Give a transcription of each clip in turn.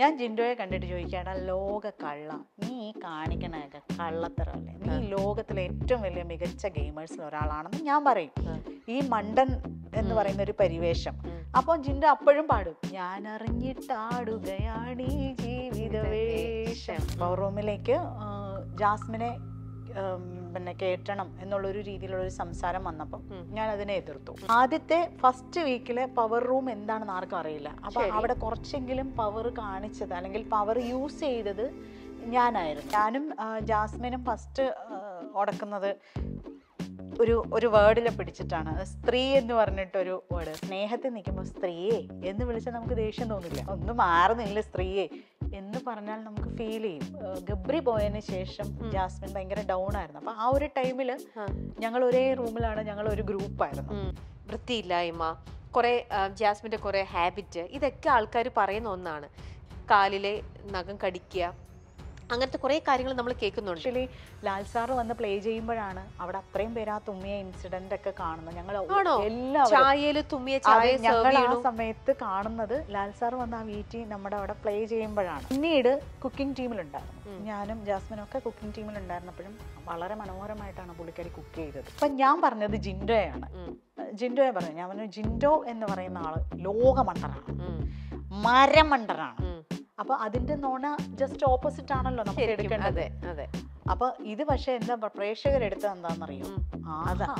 ഞാൻ ജിൻഡോയെ കണ്ടിട്ട് ചോദിക്കാടാ ലോക കള്ള നീ ഈ കാണിക്കണൊക്കെ കള്ളത്തരമല്ലേ നീ ലോകത്തിലെ ഏറ്റവും വലിയ മികച്ച ഗെയിമേഴ്സിൽ ഒരാളാണെന്ന് ഞാൻ പറയും ഈ മണ്ടൻ എന്ന് പറയുന്ന ഒരു പരിവേഷം അപ്പോൾ ജിൻഡോ അപ്പോഴും പാടും ഞാൻ അറിഞ്ഞിട്ടാടുകയാണ് ഈ ജീവിതവേഷം റൂമിലേക്ക് ജാസ്മിനെ പിന്നെ കേട്ടണം എന്നുള്ളൊരു രീതിയിലുള്ള ഒരു സംസാരം വന്നപ്പോൾ ഞാൻ അതിനെ എതിർത്തു ആദ്യത്തെ ഫസ്റ്റ് വീക്കില് പവർ റൂം എന്താണെന്ന് ആർക്കും അറിയില്ല അപ്പൊ അവിടെ കുറച്ചെങ്കിലും പവർ കാണിച്ചത് അല്ലെങ്കിൽ പവർ യൂസ് ചെയ്തത് ഞാനായിരുന്നു ഞാനും ജാസ്മിനും ഫസ്റ്റ് ഉടക്കുന്നത് ഒരു ഒരു വേർഡിനെ പിടിച്ചിട്ടാണ് സ്ത്രീ എന്ന് പറഞ്ഞിട്ട് ഒരു വേർഡ് സ്നേഹത്തിൽ നിൽക്കുമ്പോൾ സ്ത്രീയെ എന്ന് വിളിച്ചാൽ നമുക്ക് ദേഷ്യം തോന്നില്ല ഒന്നും മാറുന്നില്ല സ്ത്രീയെ എന്ന് പറഞ്ഞാൽ നമുക്ക് ഫീൽ ചെയ്യും ഗബ്രി പോയതിന് ശേഷം ജാസ്മിൻ ഭയങ്കര ഡൗൺ ആയിരുന്നു അപ്പൊ ആ ഒരു ടൈമില് ഞങ്ങൾ ഒരേ റൂമിലാണ് ഞങ്ങൾ ഒരു ഗ്രൂപ്പായിരുന്നു വൃത്തിയില്ലായ്മ കുറേ ജാസ്മിന്റെ കുറേ ഹാബിറ്റ് ഇതൊക്കെ ആൾക്കാർ പറയുന്ന ഒന്നാണ് കാലിലെ നഖം കടിക്കുക അങ്ങനത്തെ കുറേ കാര്യങ്ങൾ നമ്മൾ കേൾക്കുന്നുണ്ട് ആക്ച്വലി ലാൽ സാർ വന്ന് പ്ലേ ചെയ്യുമ്പോഴാണ് അവിടെ അത്രയും പേര് ആ തുമ്മിയ ഇൻസിഡന്റ് ഒക്കെ കാണുന്നത് ഞങ്ങൾ ഞങ്ങൾ ആ സമയത്ത് കാണുന്നത് ലാൽ സാർ വന്ന് ആ വീട്ടിൽ നമ്മുടെ അവിടെ പ്ലേ ചെയ്യുമ്പോഴാണ് പിന്നീട് കുക്കിംഗ് ടീമിലുണ്ടായിരുന്നു ഞാനും ജാസ്മിനും ഒക്കെ കുക്കിംഗ് ടീമിലുണ്ടായിരുന്നപ്പോഴും വളരെ മനോഹരമായിട്ടാണ് പുള്ളിക്കാരി കുക്ക് ചെയ്തത് അപ്പൊ ഞാൻ പറഞ്ഞത് ജിൻഡോയാണ് ജിൻഡോയെ പറഞ്ഞു ഞാൻ പറഞ്ഞു ജിൻഡോ എന്ന് പറയുന്ന ആള് ലോകമണ്ടനാണ് മരമണ്ടനാണ് അപ്പൊ അതിന്റെ നോണ ജസ്റ്റ് ഓപ്പോസിറ്റ് ആണല്ലോ നമുക്ക് എടുക്കേണ്ടത് അപ്പൊ ഇത് പക്ഷെ എന്താ എടുത്തത് എന്താണെന്നറിയോ അതാ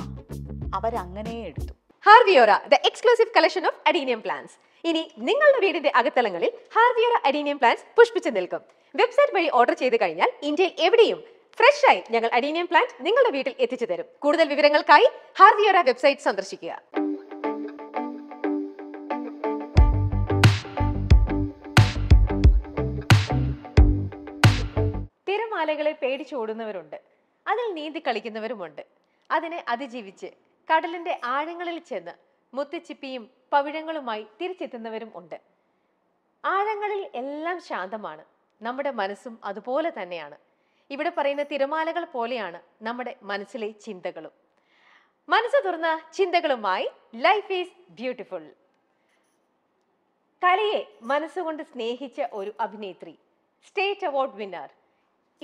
അവരങ്ങനെ എടുത്തു ഹാർവിയോറ the exclusive collection of adenium plants ഇനി നിങ്ങളുടെ വീടിന്റെ അകത്തലങ്ങളിൽ ഹാർവിയോറ അഡീനിയം പ്ലാന്റ്സ് പുഷ്പിച്ചു നിൽക്കും വെബ്സൈറ്റ് വഴി ഓർഡർ ചെയ്ത് കഴിഞ്ഞാൽ ഇന്ത്യയിൽ എവിടെയും ഫ്രഷ് ആയി ഞങ്ങൾ അഡീനിയം പ്ലാന്റ് നിങ്ങളുടെ വീട്ടിൽ എത്തിച്ചു തരും കൂടുതൽ വിവരങ്ങൾക്കായി ഹാർവിയോറ വെബ്സൈറ്റ് സന്ദർശിക്കുക തിരമാലകളെ പേടിച്ചോടുന്നവരുണ്ട് അതിൽ നീന്തി കളിക്കുന്നവരുമുണ്ട് അതിനെ അതിജീവിച്ച് കടലിന്റെ ആഴങ്ങളിൽ ചെന്ന് മുത്തച്ചിപ്പിയും പവിഴങ്ങളുമായി തിരിച്ചെത്തുന്നവരും ഉണ്ട് ആഴങ്ങളിൽ എല്ലാം ശാന്തമാണ് നമ്മുടെ മനസ്സും അതുപോലെ തന്നെയാണ് ഇവിടെ പറയുന്ന തിരമാലകൾ പോലെയാണ് നമ്മുടെ മനസ്സിലെ ചിന്തകളും മനസ്സ് തുറന്ന ചിന്തകളുമായി ലൈഫ് ഈസ് ബ്യൂട്ടിഫുൾ കലയെ മനസ്സുകൊണ്ട് സ്നേഹിച്ച ഒരു അഭിനേത്രി സ്റ്റേറ്റ് അവാർഡ് വിന്നർ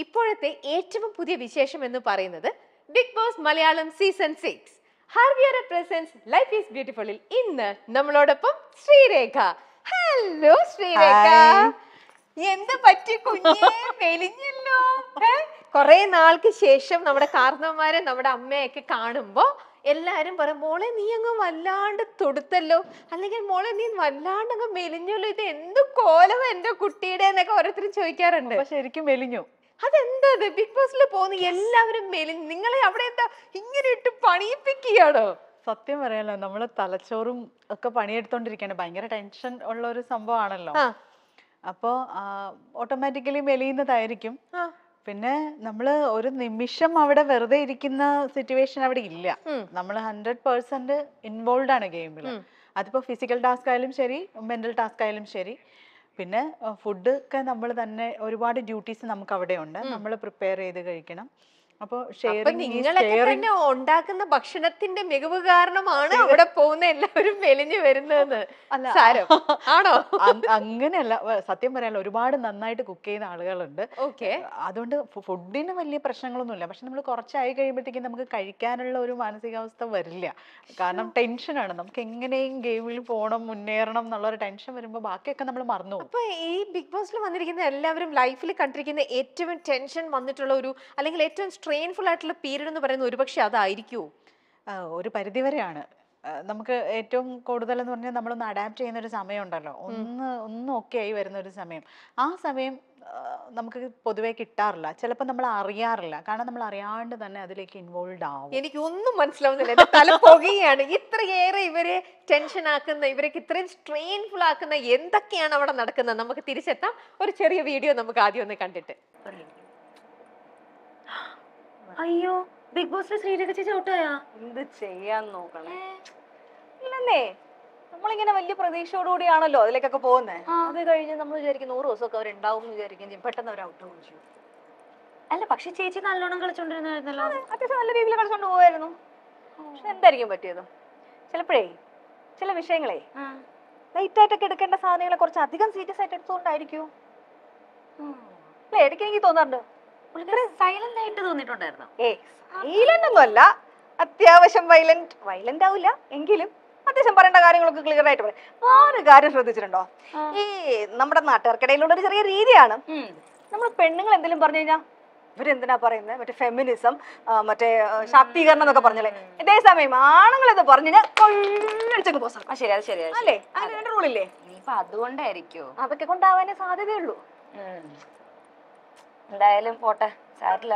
ഇപ്പോഴത്തെ ഏറ്റവും പുതിയ വിശേഷം എന്ന് പറയുന്നത് Big Boss Malayalam season six ഹാർവിയർ പ്രസൻസ് ലൈഫ് ഈസ് ബ്യൂട്ടിഫുള്ളിൽ ഇന്ന് നമ്മളോടൊപ്പം ശ്രീരേഖ ഹലോ ശ്രീരേഖ എന്ത് പറ്റി കുഞ്ഞേ മെലിഞ്ഞല്ലോ കുറെ നാൾക്ക് ശേഷം നമ്മുടെ കാർന്നവന്മാരെ നമ്മുടെ അമ്മയൊക്കെ കാണുമ്പോ എല്ലാരും പറയും മോളെ നീ അങ്ങ് വല്ലാണ്ട് തൊടുത്തല്ലോ അല്ലെങ്കിൽ മോളെ നീ വല്ലാണ്ട് അങ്ങ് മെലിഞ്ഞല്ലോ ഇത് എന്ത് കോലം എന്റെ കുട്ടിയുടെ എന്നൊക്കെ ഓരോരുത്തരും ചോദിക്കാറുണ്ട് ശരിക്കും മെലിഞ്ഞു അതെന്താ ബിഗ് ബോസിൽ പോകുന്ന എല്ലാവരും മേലിൽ നിങ്ങളെ അവിടെ എന്താ ഇങ്ങനെ ഇട്ട് പണിയിപ്പിക്കുകയാണോ സത്യം പറയാലോ നമ്മള് തലച്ചോറും ഒക്കെ പണിയെടുത്തോണ്ടിരിക്കാണ് ഭയങ്കര ടെൻഷൻ ഉള്ള ഒരു സംഭവമാണല്ലോ അപ്പോ ഓട്ടോമാറ്റിക്കലി മെലിയുന്നതായിരിക്കും പിന്നെ നമ്മള് ഒരു നിമിഷം അവിടെ വെറുതെ ഇരിക്കുന്ന സിറ്റുവേഷൻ അവിടെ ഇല്ല നമ്മൾ ഹൺഡ്രഡ് പേഴ്സെന്റ് ഇൻവോൾവ് ആണ് ഗെയിമിൽ അതിപ്പോ ഫിസിക്കൽ ടാസ്ക് ആയാലും ശരി മെന്റൽ ടാസ്ക് ആയാലും ശരി പിന്നെ ഫുഡ് ഒക്കെ നമ്മൾ തന്നെ ഒരുപാട് ഡ്യൂട്ടീസ് നമുക്ക് അവിടെ ഉണ്ട് നമ്മൾ പ്രിപ്പയർ ചെയ്ത് കഴിക്കണം അപ്പോൾ ഉണ്ടാക്കുന്ന ഭക്ഷണത്തിന്റെ മികവ് കാരണമാണ് അവിടെ പോകുന്ന എല്ലാവരും മെലിഞ്ഞു വരുന്നത് ആണോ അങ്ങനെയല്ല സത്യം പറയാനല്ല ഒരുപാട് നന്നായിട്ട് കുക്ക് ചെയ്യുന്ന ആളുകളുണ്ട് ഓക്കെ അതുകൊണ്ട് ഫുഡിന് വലിയ പ്രശ്നങ്ങളൊന്നുമില്ല പക്ഷെ നമ്മൾ കുറച്ചായി കഴിയുമ്പോഴത്തേക്കും നമുക്ക് കഴിക്കാനുള്ള ഒരു മാനസികാവസ്ഥ വരില്ല കാരണം ടെൻഷനാണ് നമുക്ക് എങ്ങനെയും ഗെയിമിൽ പോകണം മുന്നേറണം എന്നുള്ള ഒരു ടെൻഷൻ വരുമ്പോൾ ബാക്കിയൊക്കെ നമ്മൾ മറന്നു അപ്പൊ ഈ ബിഗ് ബോസിൽ വന്നിരിക്കുന്ന എല്ലാവരും ലൈഫിൽ കണ്ടിരിക്കുന്ന ഏറ്റവും ടെൻഷൻ വന്നിട്ടുള്ള ഒരു അല്ലെങ്കിൽ ഏറ്റവും സ്ട്രെയിൻഫുൾ ആയിട്ടുള്ള പീരീഡ് എന്ന് പറയുന്നത് ഒരുപക്ഷെ അതായിരിക്കുമോ ഒരു പരിധിവരെയാണ് നമുക്ക് ഏറ്റവും കൂടുതൽ എന്ന് പറഞ്ഞാൽ നമ്മളൊന്ന് അഡാപ്റ്റ് ചെയ്യുന്ന ഒരു സമയമുണ്ടല്ലോ ഒന്ന് ഒന്ന് ഒക്കെ ആയി വരുന്ന ഒരു സമയം ആ സമയം നമുക്ക് പൊതുവെ കിട്ടാറില്ല ചിലപ്പോൾ നമ്മൾ അറിയാറില്ല കാരണം നമ്മൾ അറിയാണ്ട് തന്നെ അതിലേക്ക് ഇൻവോൾവ് ആവും എനിക്ക് ഒന്നും മനസ്സിലാവുന്നില്ല തല പുകയാണ് ഇത്രയേറെ ഇവരെ ടെൻഷൻ ആക്കുന്ന ഇവരേക്ക് ഇത്രയും സ്ട്രെയിൻഫുൾ ആക്കുന്ന എന്തൊക്കെയാണ് അവിടെ നടക്കുന്നത് നമുക്ക് തിരിച്ചെത്താം ഒരു ചെറിയ വീഡിയോ നമുക്ക് ആദ്യം ഒന്ന് കണ്ടിട്ട് അയ്യോ ബിഗ് ബോസിലെ ശ്രീരേഖ ചേച്ചി ഔട്ടായാ എന്ത് ചെയ്യാൻ നോക്കണേ ഇല്ലെന്നേ നമ്മളിങ്ങനെ വലിയ പ്രതീക്ഷയോടുകൂടിയാണല്ലോ അതിലേക്കൊക്കെ പോകുന്നത് അത് കഴിഞ്ഞ് നമ്മൾ വിചാരിക്കും നൂറ് ദിവസമൊക്കെ അവരുണ്ടാവും എന്ന് വിചാരിക്കും പെട്ടെന്ന് അവർ ഔട്ട് ചെയ്യും അല്ല പക്ഷെ ചേച്ചി നല്ലോണം കളിച്ചോണ്ടിരുന്നായിരുന്നല്ലോ അത്യാവശ്യം നല്ല രീതിയിൽ കളിച്ചോണ്ട് പോവായിരുന്നു പക്ഷെ എന്തായിരിക്കും പറ്റിയത് ചിലപ്പോഴേ ചില വിഷയങ്ങളെ ലൈറ്റ് ആയിട്ടൊക്കെ എടുക്കേണ്ട സാധനങ്ങളെ കുറച്ച് അധികം സീരിയസ് ആയിട്ട് എടുത്തുകൊണ്ടായിരിക്കും അല്ലേ ഇടയ്ക്ക് എനിക്ക് തോന്നാറുണ്ട് സൈലന്റ് ആയിട്ട് തോന്നിയിട്ടുണ്ടായിരുന്നു ഏ സൈലന്റ് ഒന്നുമല്ല അത്യാവശ്യം വൈലന്റ് വൈലന്റ് ആവില്ല എങ്കിലും അത്യാവശ്യം പറയേണ്ട കാര്യങ്ങളൊക്കെ ക്ലിയർ ആയിട്ട് പറയും വേറെ കാര്യം ശ്രദ്ധിച്ചിട്ടുണ്ടോ ഈ നമ്മുടെ നാട്ടുകാർക്കിടയിലുള്ള ഒരു ചെറിയ രീതിയാണ് നമ്മൾ പെണ്ണുങ്ങൾ എന്തെങ്കിലും പറഞ്ഞു കഴിഞ്ഞാൽ ഇവരെന്തിനാ പറയുന്നത് മറ്റേ ഫെമിനിസം മറ്റേ ശാക്തീകരണം എന്നൊക്കെ പറഞ്ഞല്ലേ ഇതേ സമയം ആണുങ്ങൾ ഇത് പറഞ്ഞു കഴിഞ്ഞാൽ കൊള്ളടിച്ചങ്ങ് പോസാം ശരി അത് ശരിയാണ് അല്ലേ അങ്ങനെ റൂളില്ലേ ഇപ്പൊ അതുകൊണ്ടായിരിക്കും അതൊക്കെ കൊണ്ടാവാനേ സാധ്യതയുള്ളൂ എന്തായാലും പോട്ടെ സാരില്ല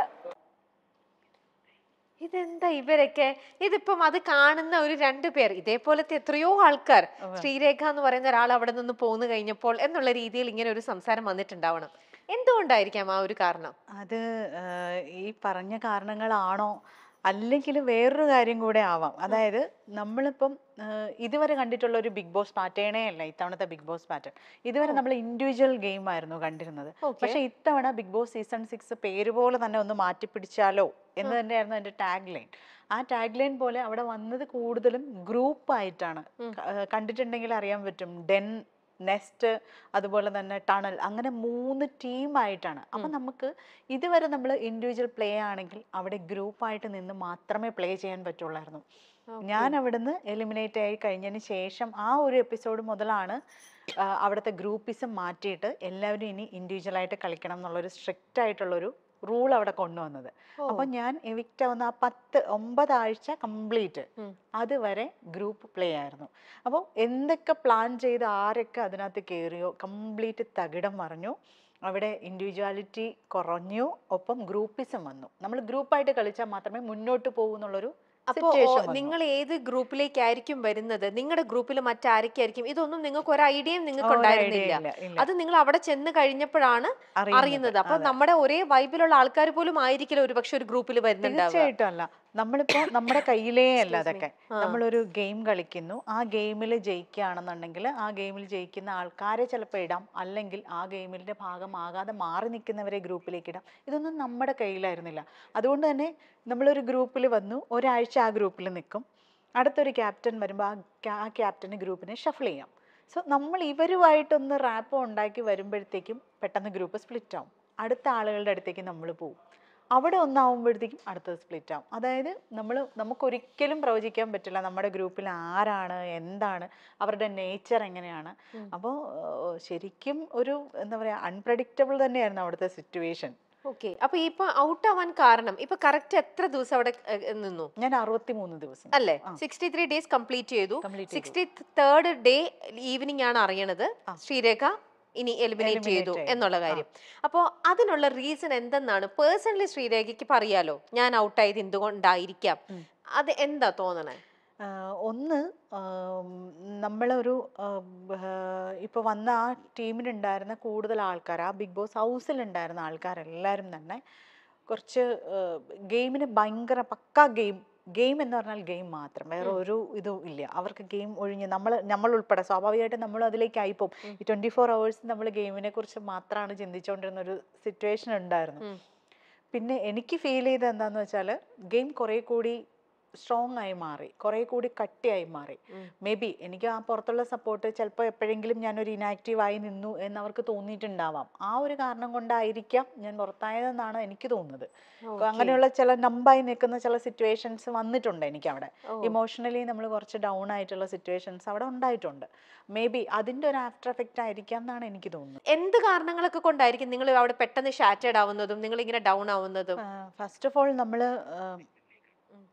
ഇതെന്താ ഇവരൊക്കെ ഇതിപ്പം അത് കാണുന്ന ഒരു രണ്ടു പേർ ഇതേപോലത്തെ എത്രയോ ആൾക്കാർ ശ്രീരേഖ എന്ന് പറയുന്ന ഒരാൾ അവിടെ നിന്ന് പോന്നു കഴിഞ്ഞപ്പോൾ എന്നുള്ള രീതിയിൽ ഇങ്ങനെ ഒരു സംസാരം വന്നിട്ടുണ്ടാവണം എന്തുകൊണ്ടായിരിക്കാം ആ ഒരു കാരണം അത് ഈ പറഞ്ഞ കാരണങ്ങളാണോ അല്ലെങ്കിൽ വേറൊരു കാര്യം കൂടെ ആവാം അതായത് നമ്മളിപ്പം ഇതുവരെ കണ്ടിട്ടുള്ള ഒരു ബിഗ് ബോസ് പാറ്റേണേ അല്ല ഇത്തവണത്തെ ബിഗ് ബോസ് പാറ്റേൺ ഇതുവരെ നമ്മൾ ഇൻഡിവിജ്വൽ ഗെയിം ആയിരുന്നു കണ്ടിരുന്നത് പക്ഷെ ഇത്തവണ ബിഗ് ബോസ് സീസൺ സിക്സ് പേര് പോലെ തന്നെ ഒന്ന് മാറ്റി പിടിച്ചാലോ എന്ന് തന്നെയായിരുന്നു അതിന്റെ ടാഗ് ലൈൻ ആ ടാഗ് ലൈൻ പോലെ അവിടെ വന്നത് കൂടുതലും ഗ്രൂപ്പായിട്ടാണ് കണ്ടിട്ടുണ്ടെങ്കിൽ അറിയാൻ പറ്റും ഡെൻ നെസ്റ്റ് അതുപോലെ തന്നെ ടണൽ അങ്ങനെ മൂന്ന് ടീമായിട്ടാണ് അപ്പം നമുക്ക് ഇതുവരെ നമ്മൾ ഇൻഡിവിജ്വൽ പ്ലേ ആണെങ്കിൽ അവിടെ ഗ്രൂപ്പായിട്ട് നിന്ന് മാത്രമേ പ്ലേ ചെയ്യാൻ പറ്റുള്ളായിരുന്നു ഞാൻ അവിടുന്ന് എലിമിനേറ്റ് ആയി കഴിഞ്ഞതിന് ശേഷം ആ ഒരു എപ്പിസോഡ് മുതലാണ് അവിടുത്തെ ഗ്രൂപ്പിസം മാറ്റിയിട്ട് എല്ലാവരും ഇനി ഇൻഡിവിജ്വലായിട്ട് കളിക്കണം എന്നുള്ളൊരു സ്ട്രിക്റ്റ് ആയിട്ടുള്ളൊരു റൂൾ അവിടെ കൊണ്ടുവന്നത് അപ്പൊ ഞാൻ എവിക്റ്റ് ആവുന്ന ആ പത്ത് ഒമ്പതാഴ്ച കംപ്ലീറ്റ് അതുവരെ ഗ്രൂപ്പ് പ്ലേ ആയിരുന്നു അപ്പോൾ എന്തൊക്കെ പ്ലാൻ ചെയ്ത് ആരൊക്കെ അതിനകത്ത് കയറിയോ കംപ്ലീറ്റ് തകിടം മറിഞ്ഞു അവിടെ ഇൻഡിവിജ്വാലിറ്റി കുറഞ്ഞു ഒപ്പം ഗ്രൂപ്പിസം വന്നു നമ്മൾ ഗ്രൂപ്പായിട്ട് കളിച്ചാൽ മാത്രമേ മുന്നോട്ട് പോകുന്നുള്ളൊരു അപ്പോ നിങ്ങൾ ഏത് ഗ്രൂപ്പിലേക്കായിരിക്കും വരുന്നത് നിങ്ങളുടെ ഗ്രൂപ്പിൽ മറ്റാരൊക്കെയായിരിക്കും ഇതൊന്നും നിങ്ങൾക്ക് ഒരു ഐഡിയയും നിങ്ങൾക്ക് ഉണ്ടായിരുന്നില്ല അത് നിങ്ങൾ അവിടെ ചെന്ന് കഴിഞ്ഞപ്പോഴാണ് അറിയുന്നത് അപ്പൊ നമ്മുടെ ഒരേ വൈബിലുള്ള ആൾക്കാർ പോലും ആയിരിക്കില്ല പക്ഷെ ഒരു ഗ്രൂപ്പിൽ വരുന്നുണ്ടാവും നമ്മളിപ്പോ നമ്മുടെ കയ്യിലേ അല്ല അതൊക്കെ നമ്മളൊരു ഗെയിം കളിക്കുന്നു ആ ഗെയിമിൽ ജയിക്കുകയാണെന്നുണ്ടെങ്കിൽ ആ ഗെയിമിൽ ജയിക്കുന്ന ആൾക്കാരെ ചിലപ്പോൾ ഇടാം അല്ലെങ്കിൽ ആ ഗെയിമിൻ്റെ ഭാഗമാകാതെ മാറി നിൽക്കുന്നവരെ ഗ്രൂപ്പിലേക്ക് ഇടാം ഇതൊന്നും നമ്മുടെ കയ്യിലായിരുന്നില്ല അതുകൊണ്ട് തന്നെ നമ്മളൊരു ഗ്രൂപ്പിൽ വന്നു ഒരാഴ്ച ആ ഗ്രൂപ്പിൽ നിൽക്കും അടുത്തൊരു ക്യാപ്റ്റൻ വരുമ്പോൾ ആ ക്യാപ്റ്റൻ ഗ്രൂപ്പിനെ ഷഫിൾ ചെയ്യാം സോ നമ്മൾ ഇവരുമായിട്ടൊന്ന് റാപ്പ് ഉണ്ടാക്കി വരുമ്പോഴത്തേക്കും പെട്ടെന്ന് ഗ്രൂപ്പ് സ്പ്ലിറ്റ് ആവും അടുത്ത ആളുകളുടെ അടുത്തേക്ക് നമ്മൾ പോവും അവിടെ ഒന്നാവുമ്പോഴത്തേക്കും അടുത്തത് സ്പ്ലിറ്റ് ആവും അതായത് നമ്മൾ നമുക്കൊരിക്കലും പ്രവചിക്കാൻ പറ്റില്ല നമ്മുടെ ഗ്രൂപ്പിൽ ആരാണ് എന്താണ് അവരുടെ നേച്ചർ എങ്ങനെയാണ് അപ്പോൾ ശരിക്കും ഒരു എന്താ പറയുക അൺപ്രഡിക്റ്റബിൾ തന്നെയായിരുന്നു അവിടുത്തെ സിറ്റുവേഷൻ ഓക്കെ അപ്പൊ ഇപ്പൊ ഔട്ട് ആവാൻ കാരണം ഇപ്പൊ കറക്റ്റ് എത്ര ദിവസം അവിടെ നിന്നു ഞാൻ അറുപത്തിമൂന്ന് ദിവസം അല്ലേ സിക്സ്റ്റി ത്രീ ഡേയ്സ് കംപ്ലീറ്റ് ചെയ്തു സിക്സ്റ്റി തേർഡ് ഡേ ഈവനിങ് ആണ് അറിയണത് ശ്രീരേഖ ഇനി എലിമിനേറ്റ് ചെയ്തു എന്നുള്ള കാര്യം അപ്പോൾ അതിനുള്ള റീസൺ എന്തെന്നാണ് പേഴ്സണലി ശ്രീരേഖയ്ക്ക് പറയാലോ ഞാൻ ഔട്ടായത് എന്തുകൊണ്ടായിരിക്കാം അത് എന്താ തോന്നണേ ഒന്ന് നമ്മളൊരു ഇപ്പോൾ വന്ന ആ ടീമിലുണ്ടായിരുന്ന കൂടുതൽ ആൾക്കാർ ആ ബിഗ് ബോസ് ഹൗസിലുണ്ടായിരുന്ന ആൾക്കാരെല്ലാവരും തന്നെ കുറച്ച് ഗെയിമിന് ഭയങ്കര പക്കാ ഗെയിം ഗെയിം എന്ന് പറഞ്ഞാൽ ഗെയിം മാത്രം വേറെ ഒരു ഇതും ഇല്ല അവർക്ക് ഗെയിം ഒഴിഞ്ഞ് നമ്മൾ നമ്മൾ ഉൾപ്പെടെ സ്വാഭാവികമായിട്ടും നമ്മൾ അതിലേക്ക് ആയിപ്പോ ഈ ട്വന്റി ഫോർ അവേഴ്സ് നമ്മൾ ഗെയിമിനെ കുറിച്ച് മാത്രമാണ് ചിന്തിച്ചുകൊണ്ടിരുന്ന ഒരു സിറ്റുവേഷൻ ഉണ്ടായിരുന്നു പിന്നെ എനിക്ക് ഫീൽ ചെയ്തത് എന്താന്ന് വെച്ചാൽ ഗെയിം കുറെ കൂടി സ്ട്രോങ് ആയി മാറി കുറെ കൂടി കട്ടിയായി മാറി മേ ബി എനിക്ക് ആ പുറത്തുള്ള സപ്പോർട്ട് ചിലപ്പോൾ എപ്പോഴെങ്കിലും ഞാനൊരു ഇനാക്റ്റീവായി നിന്നു എന്നവർക്ക് തോന്നിയിട്ടുണ്ടാവാം ആ ഒരു കാരണം കൊണ്ടായിരിക്കാം ഞാൻ പുറത്തായതെന്നാണ് എനിക്ക് തോന്നുന്നത് അങ്ങനെയുള്ള ചില നമ്പായി നിൽക്കുന്ന ചില സിറ്റുവേഷൻസ് വന്നിട്ടുണ്ട് എനിക്ക് അവിടെ ഇമോഷണലി oh. നമ്മൾ കുറച്ച് ഡൗൺ ആയിട്ടുള്ള സിറ്റുവേഷൻസ് അവിടെ ഉണ്ടായിട്ടുണ്ട് മേ ബി അതിൻ്റെ ഒരു ആഫ്റ്റർ എഫക്റ്റ് ആയിരിക്കാം എന്നാണ് എനിക്ക് തോന്നുന്നത് എന്ത് കാരണങ്ങളൊക്കെ കൊണ്ടായിരിക്കും നിങ്ങൾ അവിടെ പെട്ടെന്ന് ഷാറ്റേഡ് ആവുന്നതും നിങ്ങൾ ഇങ്ങനെ ഡൗൺ ആവുന്നതും ഫസ്റ്റ് ഓഫ് ഓൾ നമ്മൾ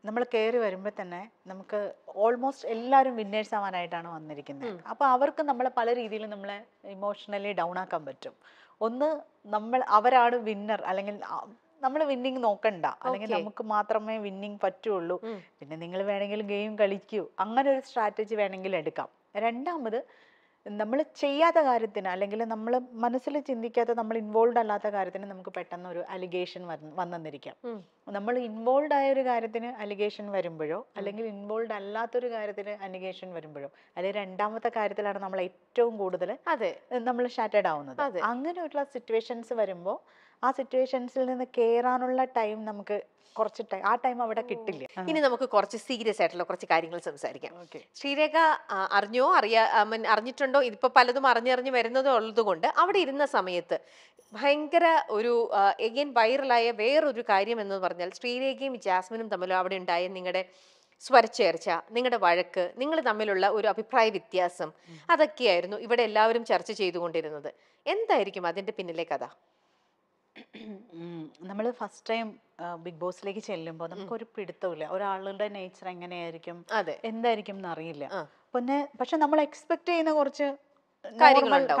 നമ്മൾ കയറി വരുമ്പോൾ തന്നെ നമുക്ക് ഓൾമോസ്റ്റ് എല്ലാവരും വിന്നേഴ്സ് ആവാനായിട്ടാണ് വന്നിരിക്കുന്നത് അപ്പോൾ അവർക്ക് നമ്മളെ പല രീതിയിൽ നമ്മളെ ഇമോഷണലി ഡൗൺ ആക്കാൻ പറ്റും ഒന്ന് നമ്മൾ അവരാണ് വിന്നർ അല്ലെങ്കിൽ നമ്മൾ വിന്നിങ് നോക്കണ്ട അല്ലെങ്കിൽ നമുക്ക് മാത്രമേ വിന്നിങ് പറ്റുള്ളൂ പിന്നെ നിങ്ങൾ വേണമെങ്കിൽ ഗെയിം കളിക്കൂ അങ്ങനെ ഒരു സ്ട്രാറ്റജി വേണമെങ്കിൽ എടുക്കാം രണ്ടാമത് നമ്മൾ ചെയ്യാത്ത കാര്യത്തിന് അല്ലെങ്കിൽ നമ്മൾ മനസ്സിൽ ചിന്തിക്കാത്ത നമ്മൾ ഇൻവോൾവ് അല്ലാത്ത കാര്യത്തിന് നമുക്ക് പെട്ടെന്ന് ഒരു അലിഗേഷൻ വന്നെന്നിരിക്കാം നമ്മൾ ഇൻവോൾവ് ആയ ഒരു കാര്യത്തിന് അലിഗേഷൻ വരുമ്പോഴോ അല്ലെങ്കിൽ ഇൻവോൾവ് അല്ലാത്തൊരു കാര്യത്തിന് അലിഗേഷൻ വരുമ്പോഴോ അല്ലെങ്കിൽ രണ്ടാമത്തെ കാര്യത്തിലാണ് നമ്മൾ ഏറ്റവും കൂടുതൽ അതെ നമ്മൾ ഷാറ്റേഡ് ആവുന്നത് അങ്ങനെയുള്ള സിറ്റുവേഷൻസ് വരുമ്പോൾ ആ സിറ്റുവേഷൻസിൽ നിന്ന് കയറാനുള്ള ടൈം നമുക്ക് കുറച്ച് ടൈം ആ ടൈം അവിടെ കിട്ടില്ല ഇനി നമുക്ക് കുറച്ച് സീരിയസ് ആയിട്ടുള്ള കുറച്ച് കാര്യങ്ങൾ സംസാരിക്കാം ശ്രീരേഖ അറിഞ്ഞോ അറിയാൻ അറിഞ്ഞിട്ടുണ്ടോ ഇതിപ്പോ പലതും അറിഞ്ഞറിഞ്ഞ് വരുന്നതോ കൊണ്ട് അവിടെ ഇരുന്ന സമയത്ത് ഭയങ്കര ഒരു എഗൈൻ വൈറലായ വേറൊരു കാര്യം എന്ന് പറഞ്ഞാൽ ശ്രീരേഖയും ജാസ്മിനും തമ്മിലും അവിടെ ഉണ്ടായ നിങ്ങളുടെ സ്വരച്ചേർച്ച നിങ്ങളുടെ വഴക്ക് നിങ്ങൾ തമ്മിലുള്ള ഒരു അഭിപ്രായ വ്യത്യാസം അതൊക്കെയായിരുന്നു ഇവിടെ എല്ലാവരും ചർച്ച ചെയ്തുകൊണ്ടിരുന്നത് എന്തായിരിക്കും അതിന്റെ പിന്നിലെ കഥ നമ്മൾ ഫസ്റ്റ് ടൈം ബിഗ് ബോസിലേക്ക് ചെല്ലുമ്പോൾ നമുക്കൊരു പിടുത്തമില്ല ഒരാളുടെ നേച്ചർ എങ്ങനെയായിരിക്കും എന്തായിരിക്കും എന്ന് അറിയില്ല പിന്നെ പക്ഷെ നമ്മൾ എക്സ്പെക്ട് ചെയ്യുന്ന കുറച്ച്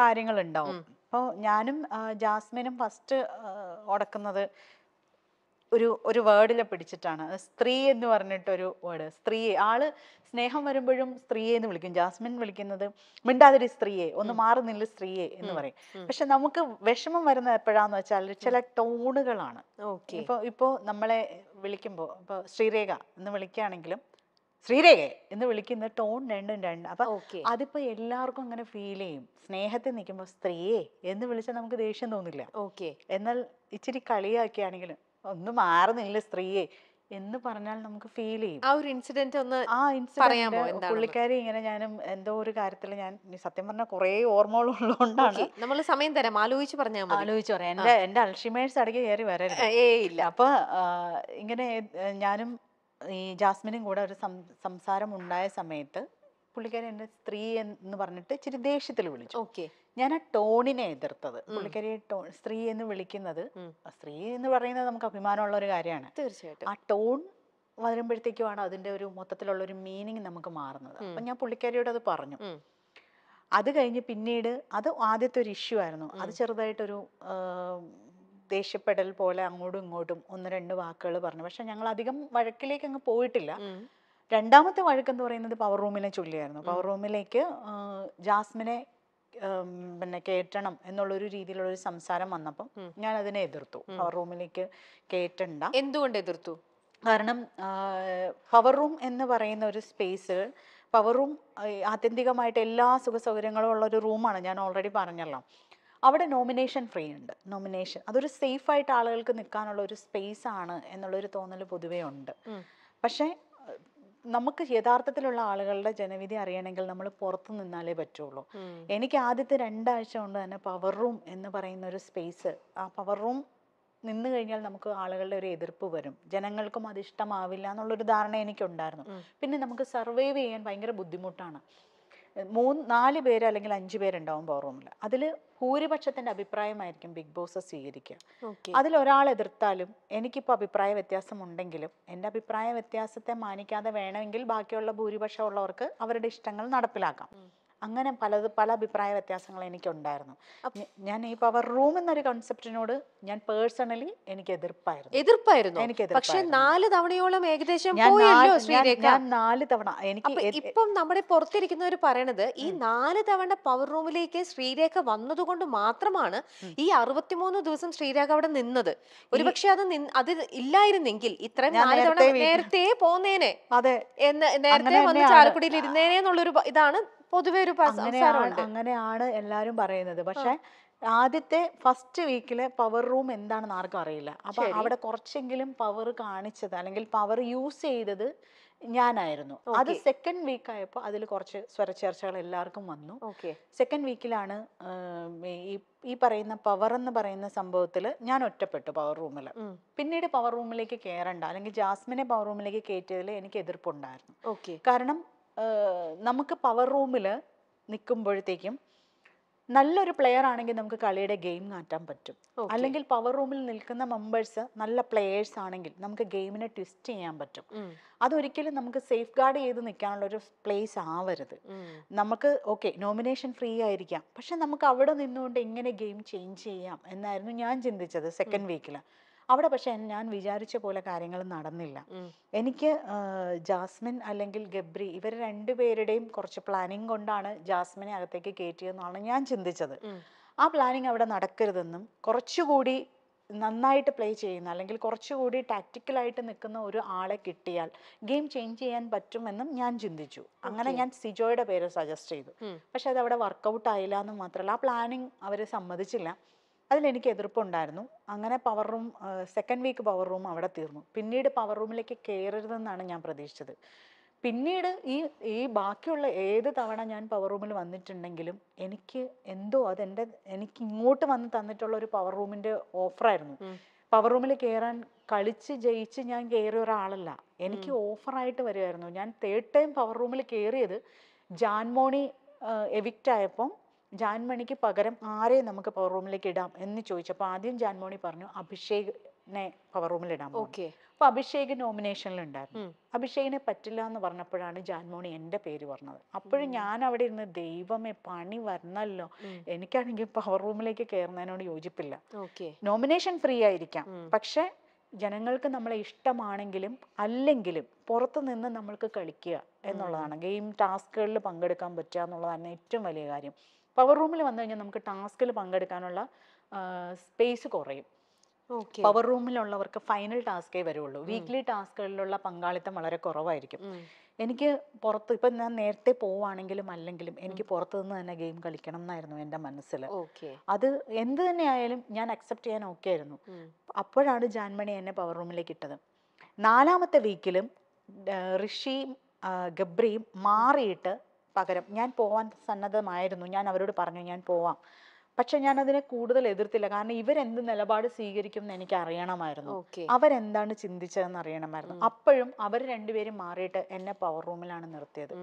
കാര്യങ്ങൾ ഉണ്ടാവും അപ്പോൾ ഞാനും ജാസ്മിനും ഫസ്റ്റ് ഉടക്കുന്നത് ഒരു ഒരു വേർഡിനെ പിടിച്ചിട്ടാണ് സ്ത്രീ എന്ന് പറഞ്ഞിട്ടൊരു വേർഡ് സ്ത്രീയെ ആള് സ്നേഹം വരുമ്പോഴും സ്ത്രീയെ എന്ന് വിളിക്കും ജാസ്മിൻ വിളിക്കുന്നത് മിണ്ടാതിരി സ്ത്രീയെ ഒന്ന് മാറി നില്ല സ്ത്രീയെ എന്ന് പറയും പക്ഷെ നമുക്ക് വിഷമം വരുന്ന എപ്പോഴാന്ന് വെച്ചാൽ ചില ടോണുകളാണ് ഇപ്പൊ ഇപ്പോ നമ്മളെ വിളിക്കുമ്പോൾ ഇപ്പൊ ശ്രീരേഖ എന്ന് വിളിക്കുകയാണെങ്കിലും ശ്രീരേഖ എന്ന് വിളിക്കുന്ന ടോൺ രണ്ടും രണ്ട് അപ്പൊ അതിപ്പോ എല്ലാവർക്കും അങ്ങനെ ഫീൽ ചെയ്യും സ്നേഹത്തിൽ നിൽക്കുമ്പോൾ സ്ത്രീയെ എന്ന് വിളിച്ചാൽ നമുക്ക് ദേഷ്യം തോന്നില്ല ഓക്കെ എന്നാൽ ഇച്ചിരി കളിയാക്കിയാണെങ്കിലും ഒന്നും മാറുന്നില്ല സ്ത്രീയെ എന്ന് പറഞ്ഞാൽ നമുക്ക് ഫീൽ ചെയ്യും ആ ഒരു ഇൻസിഡന്റ് ഒന്ന് ആ ഇൻസിഡന്റ് പുള്ളിക്കാരി ഇങ്ങനെ ഞാനും എന്തോ ഒരു കാര്യത്തിൽ ഞാൻ സത്യം പറഞ്ഞ കുറേ ഓർമ്മകളുള്ളതുകൊണ്ടാണ് നമ്മൾ സമയം തരാം ആലോചിച്ച് പറഞ്ഞാൽ ആലോചിച്ച് പറയാം എന്റെ എന്റെ അൾഷിമേഴ്സ് അടക്കി കയറി വരരുത് ഇല്ല അപ്പോൾ ഇങ്ങനെ ഞാനും ഈ ജാസ്മിനും കൂടെ ഒരു സംസാരം ഉണ്ടായ സമയത്ത് പുള്ളിക്കാരി എന്റെ സ്ത്രീ എന്ന് പറഞ്ഞിട്ട് ഇച്ചിരി ദേഷ്യത്തിൽ വിളിച്ചു ഓക്കെ ഞാൻ ആ ടോണിനെ എതിർത്തത് പുള്ളിക്കരി ടോൺ സ്ത്രീ എന്ന് വിളിക്കുന്നത് സ്ത്രീ എന്ന് പറയുന്നത് നമുക്ക് അഭിമാനമുള്ള ഒരു കാര്യമാണ് തീർച്ചയായിട്ടും ആ ടോൺ വരുമ്പോഴത്തേക്കുമാണ് അതിന്റെ ഒരു മൊത്തത്തിലുള്ള ഒരു മീനിങ് നമുക്ക് മാറുന്നത് അപ്പൊ ഞാൻ പുള്ളിക്കാരിയോട് അത് പറഞ്ഞു അത് കഴിഞ്ഞ് പിന്നീട് അത് ആദ്യത്തെ ഒരു ഇഷ്യൂ ആയിരുന്നു അത് ചെറുതായിട്ടൊരു ദേഷ്യപ്പെടൽ പോലെ അങ്ങോട്ടും ഇങ്ങോട്ടും ഒന്ന് രണ്ട് വാക്കുകൾ പറഞ്ഞു പക്ഷെ ഞങ്ങൾ അധികം വഴക്കിലേക്ക് അങ്ങ് പോയിട്ടില്ല രണ്ടാമത്തെ വഴക്കെന്ന് പറയുന്നത് പവർ റൂമിനെ ചൊല്ലിയായിരുന്നു പവർ റൂമിലേക്ക് ജാസ്മിനെ പിന്നെ എന്നുള്ള എന്നുള്ളൊരു രീതിയിലുള്ള ഒരു സംസാരം വന്നപ്പം ഞാൻ അതിനെ എതിർത്തു പവർ റൂമിലേക്ക് കേറ്റണ്ട എന്തുകൊണ്ട് എതിർത്തു കാരണം പവർ റൂം എന്ന് പറയുന്ന ഒരു സ്പേസ് പവർ റൂം ആത്യന്തികമായിട്ട് എല്ലാ സുഖ സൗകര്യങ്ങളും ഉള്ള ഒരു റൂമാണ് ഞാൻ ഓൾറെഡി പറഞ്ഞല്ലോ അവിടെ നോമിനേഷൻ ഫ്രീ ഉണ്ട് നോമിനേഷൻ അതൊരു സേഫ് ആയിട്ട് ആളുകൾക്ക് നിൽക്കാനുള്ള ഒരു സ്പേസ് ആണ് എന്നുള്ളൊരു തോന്നൽ പൊതുവേ ഉണ്ട് പക്ഷേ നമുക്ക് യഥാർത്ഥത്തിലുള്ള ആളുകളുടെ ജനവിധി അറിയണമെങ്കിൽ നമ്മൾ പുറത്തു നിന്നാലേ പറ്റുള്ളൂ എനിക്ക് ആദ്യത്തെ രണ്ടാഴ്ച കൊണ്ട് തന്നെ പവർ റൂം എന്ന് പറയുന്ന ഒരു സ്പേസ് ആ പവർ റൂം നിന്ന് കഴിഞ്ഞാൽ നമുക്ക് ആളുകളുടെ ഒരു എതിർപ്പ് വരും ജനങ്ങൾക്കും അത് ഇഷ്ടമാവില്ല എന്നുള്ളൊരു ധാരണ എനിക്കുണ്ടായിരുന്നു പിന്നെ നമുക്ക് സർവൈവ് ചെയ്യാൻ ഭയങ്കര ബുദ്ധിമുട്ടാണ് മൂന്ന് നാല് പേര് അല്ലെങ്കിൽ അഞ്ച് പേരുണ്ടാവും പവർ റൂമിൽ അതിൽ ഭൂരിപക്ഷത്തിന്റെ അഭിപ്രായമായിരിക്കും ബിഗ് ബോസ് സ്വീകരിക്കുക ഒരാൾ എതിർത്താലും എനിക്കിപ്പോൾ അഭിപ്രായ വ്യത്യാസം ഉണ്ടെങ്കിലും എൻ്റെ അഭിപ്രായ വ്യത്യാസത്തെ മാനിക്കാതെ വേണമെങ്കിൽ ബാക്കിയുള്ള ഭൂരിപക്ഷം ഉള്ളവർക്ക് അവരുടെ ഇഷ്ടങ്ങൾ നടപ്പിലാക്കാം അങ്ങനെ പലത് പല അഭിപ്രായ വ്യത്യാസങ്ങൾ എനിക്കുണ്ടായിരുന്നു ഞാൻ ഈ പവർ റൂം എന്നൊരു കോൺസെപ്റ്റിനോട് ഞാൻ പേഴ്സണലി എനിക്ക് എതിർപ്പായിരുന്നു എതിർപ്പായിരുന്നു എനിക്ക് പക്ഷെ നാല് തവണയോളം ഏകദേശം ഞാൻ നാല് തവണ എനിക്ക് ഇപ്പം നമ്മുടെ പുറത്തിരിക്കുന്നവർ പറയണത് ഈ നാല് തവണ പവർ റൂമിലേക്ക് ശ്രീരേഖ വന്നതുകൊണ്ട് മാത്രമാണ് ഈ അറുപത്തിമൂന്ന് ദിവസം ശ്രീരേഖ അവിടെ നിന്നത് ഒരുപക്ഷെ അത് അത് ഇല്ലായിരുന്നെങ്കിൽ ഇത്രയും നാല് തവണ നേരത്തെ പോന്നേനെ അതെ എന്ന് നേരത്തെ വന്ന് ചാലക്കുടിയിൽ ഇരുന്നേനെ എന്നുള്ളൊരു ഇതാണ് പൊതുവെ ഒരു അങ്ങനെയാണ് അങ്ങനെയാണ് എല്ലാവരും പറയുന്നത് പക്ഷെ ആദ്യത്തെ ഫസ്റ്റ് വീക്കിലെ പവർ റൂം എന്താണെന്ന് ആർക്കും അറിയില്ല അപ്പൊ അവിടെ കുറച്ചെങ്കിലും പവർ കാണിച്ചത് അല്ലെങ്കിൽ പവർ യൂസ് ചെയ്തത് ഞാനായിരുന്നു അത് സെക്കൻഡ് വീക്ക് ആയപ്പോൾ അതിൽ കുറച്ച് സ്വരച്ചേർച്ചകൾ എല്ലാവർക്കും വന്നു സെക്കൻഡ് വീക്കിലാണ് ഈ പറയുന്ന പവർ എന്ന് പറയുന്ന സംഭവത്തിൽ ഞാൻ ഒറ്റപ്പെട്ടു പവർ റൂമിൽ പിന്നീട് പവർ റൂമിലേക്ക് കയറണ്ട അല്ലെങ്കിൽ ജാസ്മിനെ പവർ റൂമിലേക്ക് കയറ്റിയതിൽ എനിക്ക് എതിർപ്പുണ്ടായിരുന്നു കാരണം നമുക്ക് പവർ റൂമിൽ നിൽക്കുമ്പോഴത്തേക്കും നല്ലൊരു പ്ലെയർ ആണെങ്കിൽ നമുക്ക് കളിയുടെ ഗെയിം മാറ്റാൻ പറ്റും അല്ലെങ്കിൽ പവർ റൂമിൽ നിൽക്കുന്ന മെമ്പേഴ്സ് നല്ല പ്ലെയേഴ്സ് ആണെങ്കിൽ നമുക്ക് ഗെയിമിനെ ട്വിസ്റ്റ് ചെയ്യാൻ പറ്റും അതൊരിക്കലും നമുക്ക് സേഫ് ഗാർഡ് ചെയ്ത് നിൽക്കാനുള്ള ഒരു പ്ലേസ് ആവരുത് നമുക്ക് ഓക്കെ നോമിനേഷൻ ഫ്രീ ആയിരിക്കാം പക്ഷെ നമുക്ക് അവിടെ നിന്നുകൊണ്ട് എങ്ങനെ ഗെയിം ചേഞ്ച് ചെയ്യാം എന്നായിരുന്നു ഞാൻ ചിന്തിച്ചത് സെക്കൻഡ് വീക്കിൽ അവിടെ പക്ഷെ ഞാൻ വിചാരിച്ച പോലെ കാര്യങ്ങൾ നടന്നില്ല എനിക്ക് ജാസ്മിൻ അല്ലെങ്കിൽ ഗബ്രി ഇവർ രണ്ടുപേരുടെയും കുറച്ച് പ്ലാനിങ് കൊണ്ടാണ് ജാസ്മിനെ അകത്തേക്ക് കയറ്റിയെന്നാണ് ഞാൻ ചിന്തിച്ചത് ആ പ്ലാനിങ് അവിടെ നടക്കരുതെന്നും കുറച്ചുകൂടി നന്നായിട്ട് പ്ലേ ചെയ്യുന്ന അല്ലെങ്കിൽ കുറച്ചുകൂടി ടാക്റ്റിക്കലായിട്ട് നിൽക്കുന്ന ഒരു ആളെ കിട്ടിയാൽ ഗെയിം ചേഞ്ച് ചെയ്യാൻ പറ്റുമെന്നും ഞാൻ ചിന്തിച്ചു അങ്ങനെ ഞാൻ സിജോയുടെ പേര് സജസ്റ്റ് ചെയ്തു പക്ഷെ അത് അവിടെ വർക്കൗട്ട് ആയില്ല എന്ന് മാത്രമല്ല ആ പ്ലാനിങ് അവർ സമ്മതിച്ചില്ല അതിലെനിക്ക് എതിർപ്പുണ്ടായിരുന്നു അങ്ങനെ power room second week power room അവിടെ തീർന്നു പിന്നീട് പവർ റൂമിലേക്ക് കയറരുതെന്നാണ് ഞാൻ പ്രതീക്ഷിച്ചത് പിന്നീട് ഈ ഈ ബാക്കിയുള്ള ഏത് തവണ ഞാൻ പവർ റൂമിൽ വന്നിട്ടുണ്ടെങ്കിലും എനിക്ക് എന്തോ അതെൻ്റെ എനിക്ക് ഇങ്ങോട്ട് വന്ന് തന്നിട്ടുള്ള ഒരു പവർ റൂമിൻ്റെ ഓഫറായിരുന്നു പവർ റൂമിൽ കയറാൻ കളിച്ച് ജയിച്ച് ഞാൻ കയറിയ ഒരാളല്ല എനിക്ക് ഓഫറായിട്ട് വരുമായിരുന്നു ഞാൻ തേർഡ് ടൈം പവർ റൂമിൽ കയറിയത് ജാൻമോണി എവിക്റ്റ് ആയപ്പം ജാൻമണിക്ക് പകരം ആരെ നമുക്ക് പവർ റൂമിലേക്ക് ഇടാം എന്ന് ചോദിച്ചപ്പോൾ ആദ്യം ജാൻമോണി പറഞ്ഞു അഭിഷേകിനെ പവർ റൂമിൽ ഇടാം ഓക്കെ അപ്പോൾ അഭിഷേക് ഉണ്ടായിരുന്നു അഭിഷേകിനെ പറ്റില്ല എന്ന് പറഞ്ഞപ്പോഴാണ് ജാൻമോണി എൻ്റെ പേര് പറഞ്ഞത് അപ്പോഴും ഞാൻ അവിടെ ഇരുന്ന് ദൈവമേ പണി വരണല്ലോ എനിക്കാണെങ്കിൽ പവർ റൂമിലേക്ക് കയറുന്നതിനോട് യോജിപ്പില്ല നോമിനേഷൻ ഫ്രീ ആയിരിക്കാം പക്ഷേ ജനങ്ങൾക്ക് നമ്മളെ ഇഷ്ടമാണെങ്കിലും അല്ലെങ്കിലും പുറത്തു നിന്ന് നമ്മൾക്ക് കളിക്കുക എന്നുള്ളതാണ് ഗെയിം ടാസ്കുകളിൽ പങ്കെടുക്കാൻ പറ്റുക എന്നുള്ളതാണ് ഏറ്റവും വലിയ കാര്യം പവർ റൂമിൽ വന്നു കഴിഞ്ഞാൽ നമുക്ക് ടാസ്കിൽ പങ്കെടുക്കാനുള്ള സ്പേസ് കുറയും പവർ റൂമിലുള്ളവർക്ക് ഫൈനൽ ടാസ്കേ വരുള്ളൂ വീക്ക്ലി ടാസ്കുകളിലുള്ള പങ്കാളിത്തം വളരെ കുറവായിരിക്കും എനിക്ക് പുറത്ത് ഇപ്പൊ ഞാൻ നേരത്തെ പോവാണെങ്കിലും അല്ലെങ്കിലും എനിക്ക് പുറത്തു നിന്ന് തന്നെ ഗെയിം കളിക്കണം എന്നായിരുന്നു എൻ്റെ മനസ്സിൽ അത് എന്ത് ആയാലും ഞാൻ അക്സെപ്റ്റ് ചെയ്യാൻ ഓക്കെ ആയിരുന്നു അപ്പോഴാണ് ജാൻമണി എന്നെ പവർ റൂമിലേക്ക് ഇട്ടത് നാലാമത്തെ വീക്കിലും ഋഷിയും ഗബ്രിയും മാറിയിട്ട് പകരം ഞാൻ പോവാൻ സന്നദ്ധമായിരുന്നു ഞാൻ അവരോട് പറഞ്ഞു ഞാൻ പോവാം പക്ഷെ ഞാൻ അതിനെ കൂടുതൽ എതിർത്തില്ല കാരണം ഇവരെന്ത് നിലപാട് സ്വീകരിക്കും എന്ന് എനിക്ക് അറിയണമായിരുന്നു അവരെന്താണ് ചിന്തിച്ചതെന്ന് അറിയണമായിരുന്നു അപ്പോഴും അവർ രണ്ടുപേരും മാറിയിട്ട് എന്നെ പവർ റൂമിലാണ് നിർത്തിയത്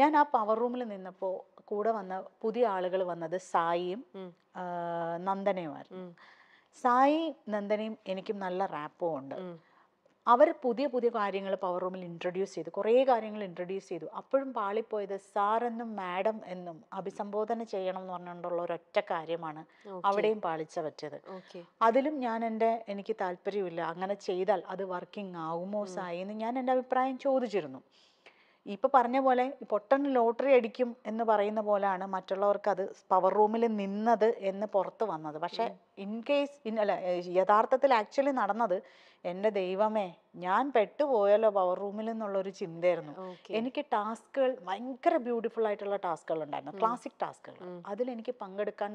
ഞാൻ ആ പവർ റൂമിൽ നിന്നപ്പോൾ കൂടെ വന്ന പുതിയ ആളുകൾ വന്നത് സായിയും നന്ദനയുമായിരുന്നു സായി നന്ദനയും എനിക്കും നല്ല റാപ്പും ഉണ്ട് അവർ പുതിയ പുതിയ കാര്യങ്ങൾ പവർ റൂമിൽ ഇൻട്രൊഡ്യൂസ് ചെയ്തു കുറേ കാര്യങ്ങൾ ഇൻട്രൊഡ്യൂസ് ചെയ്തു അപ്പോഴും പാളിപ്പോയത് സാർ എന്നും മാഡം എന്നും അഭിസംബോധന ചെയ്യണം എന്ന് പറഞ്ഞുകൊണ്ടുള്ള ഒരൊറ്റ കാര്യമാണ് അവിടെയും പാളിച്ച പറ്റിയത് അതിലും ഞാൻ എൻ്റെ എനിക്ക് താല്പര്യമില്ല അങ്ങനെ ചെയ്താൽ അത് വർക്കിംഗ് ആവുമോ സായി എന്ന് ഞാൻ എൻ്റെ അഭിപ്രായം ചോദിച്ചിരുന്നു ഇപ്പോൾ പറഞ്ഞ പോലെ പൊട്ടൻ ലോട്ടറി അടിക്കും എന്ന് പറയുന്ന പോലെയാണ് മറ്റുള്ളവർക്ക് അത് പവർ റൂമിൽ നിന്നത് എന്ന് പുറത്ത് വന്നത് പക്ഷേ ഇൻ കേസ് ഇൻ അല്ല യഥാർത്ഥത്തിൽ ആക്ച്വലി നടന്നത് എൻ്റെ ദൈവമേ ഞാൻ പെട്ടുപോയല്ലോ പവർ റൂമിൽ എന്നുള്ള ഒരു ചിന്തയായിരുന്നു എനിക്ക് ടാസ്കുകൾ ഭയങ്കര ബ്യൂട്ടിഫുൾ ആയിട്ടുള്ള ടാസ്കുകൾ ഉണ്ടായിരുന്നു ക്ലാസിക് ടാസ്കുകൾ എനിക്ക് പങ്കെടുക്കാൻ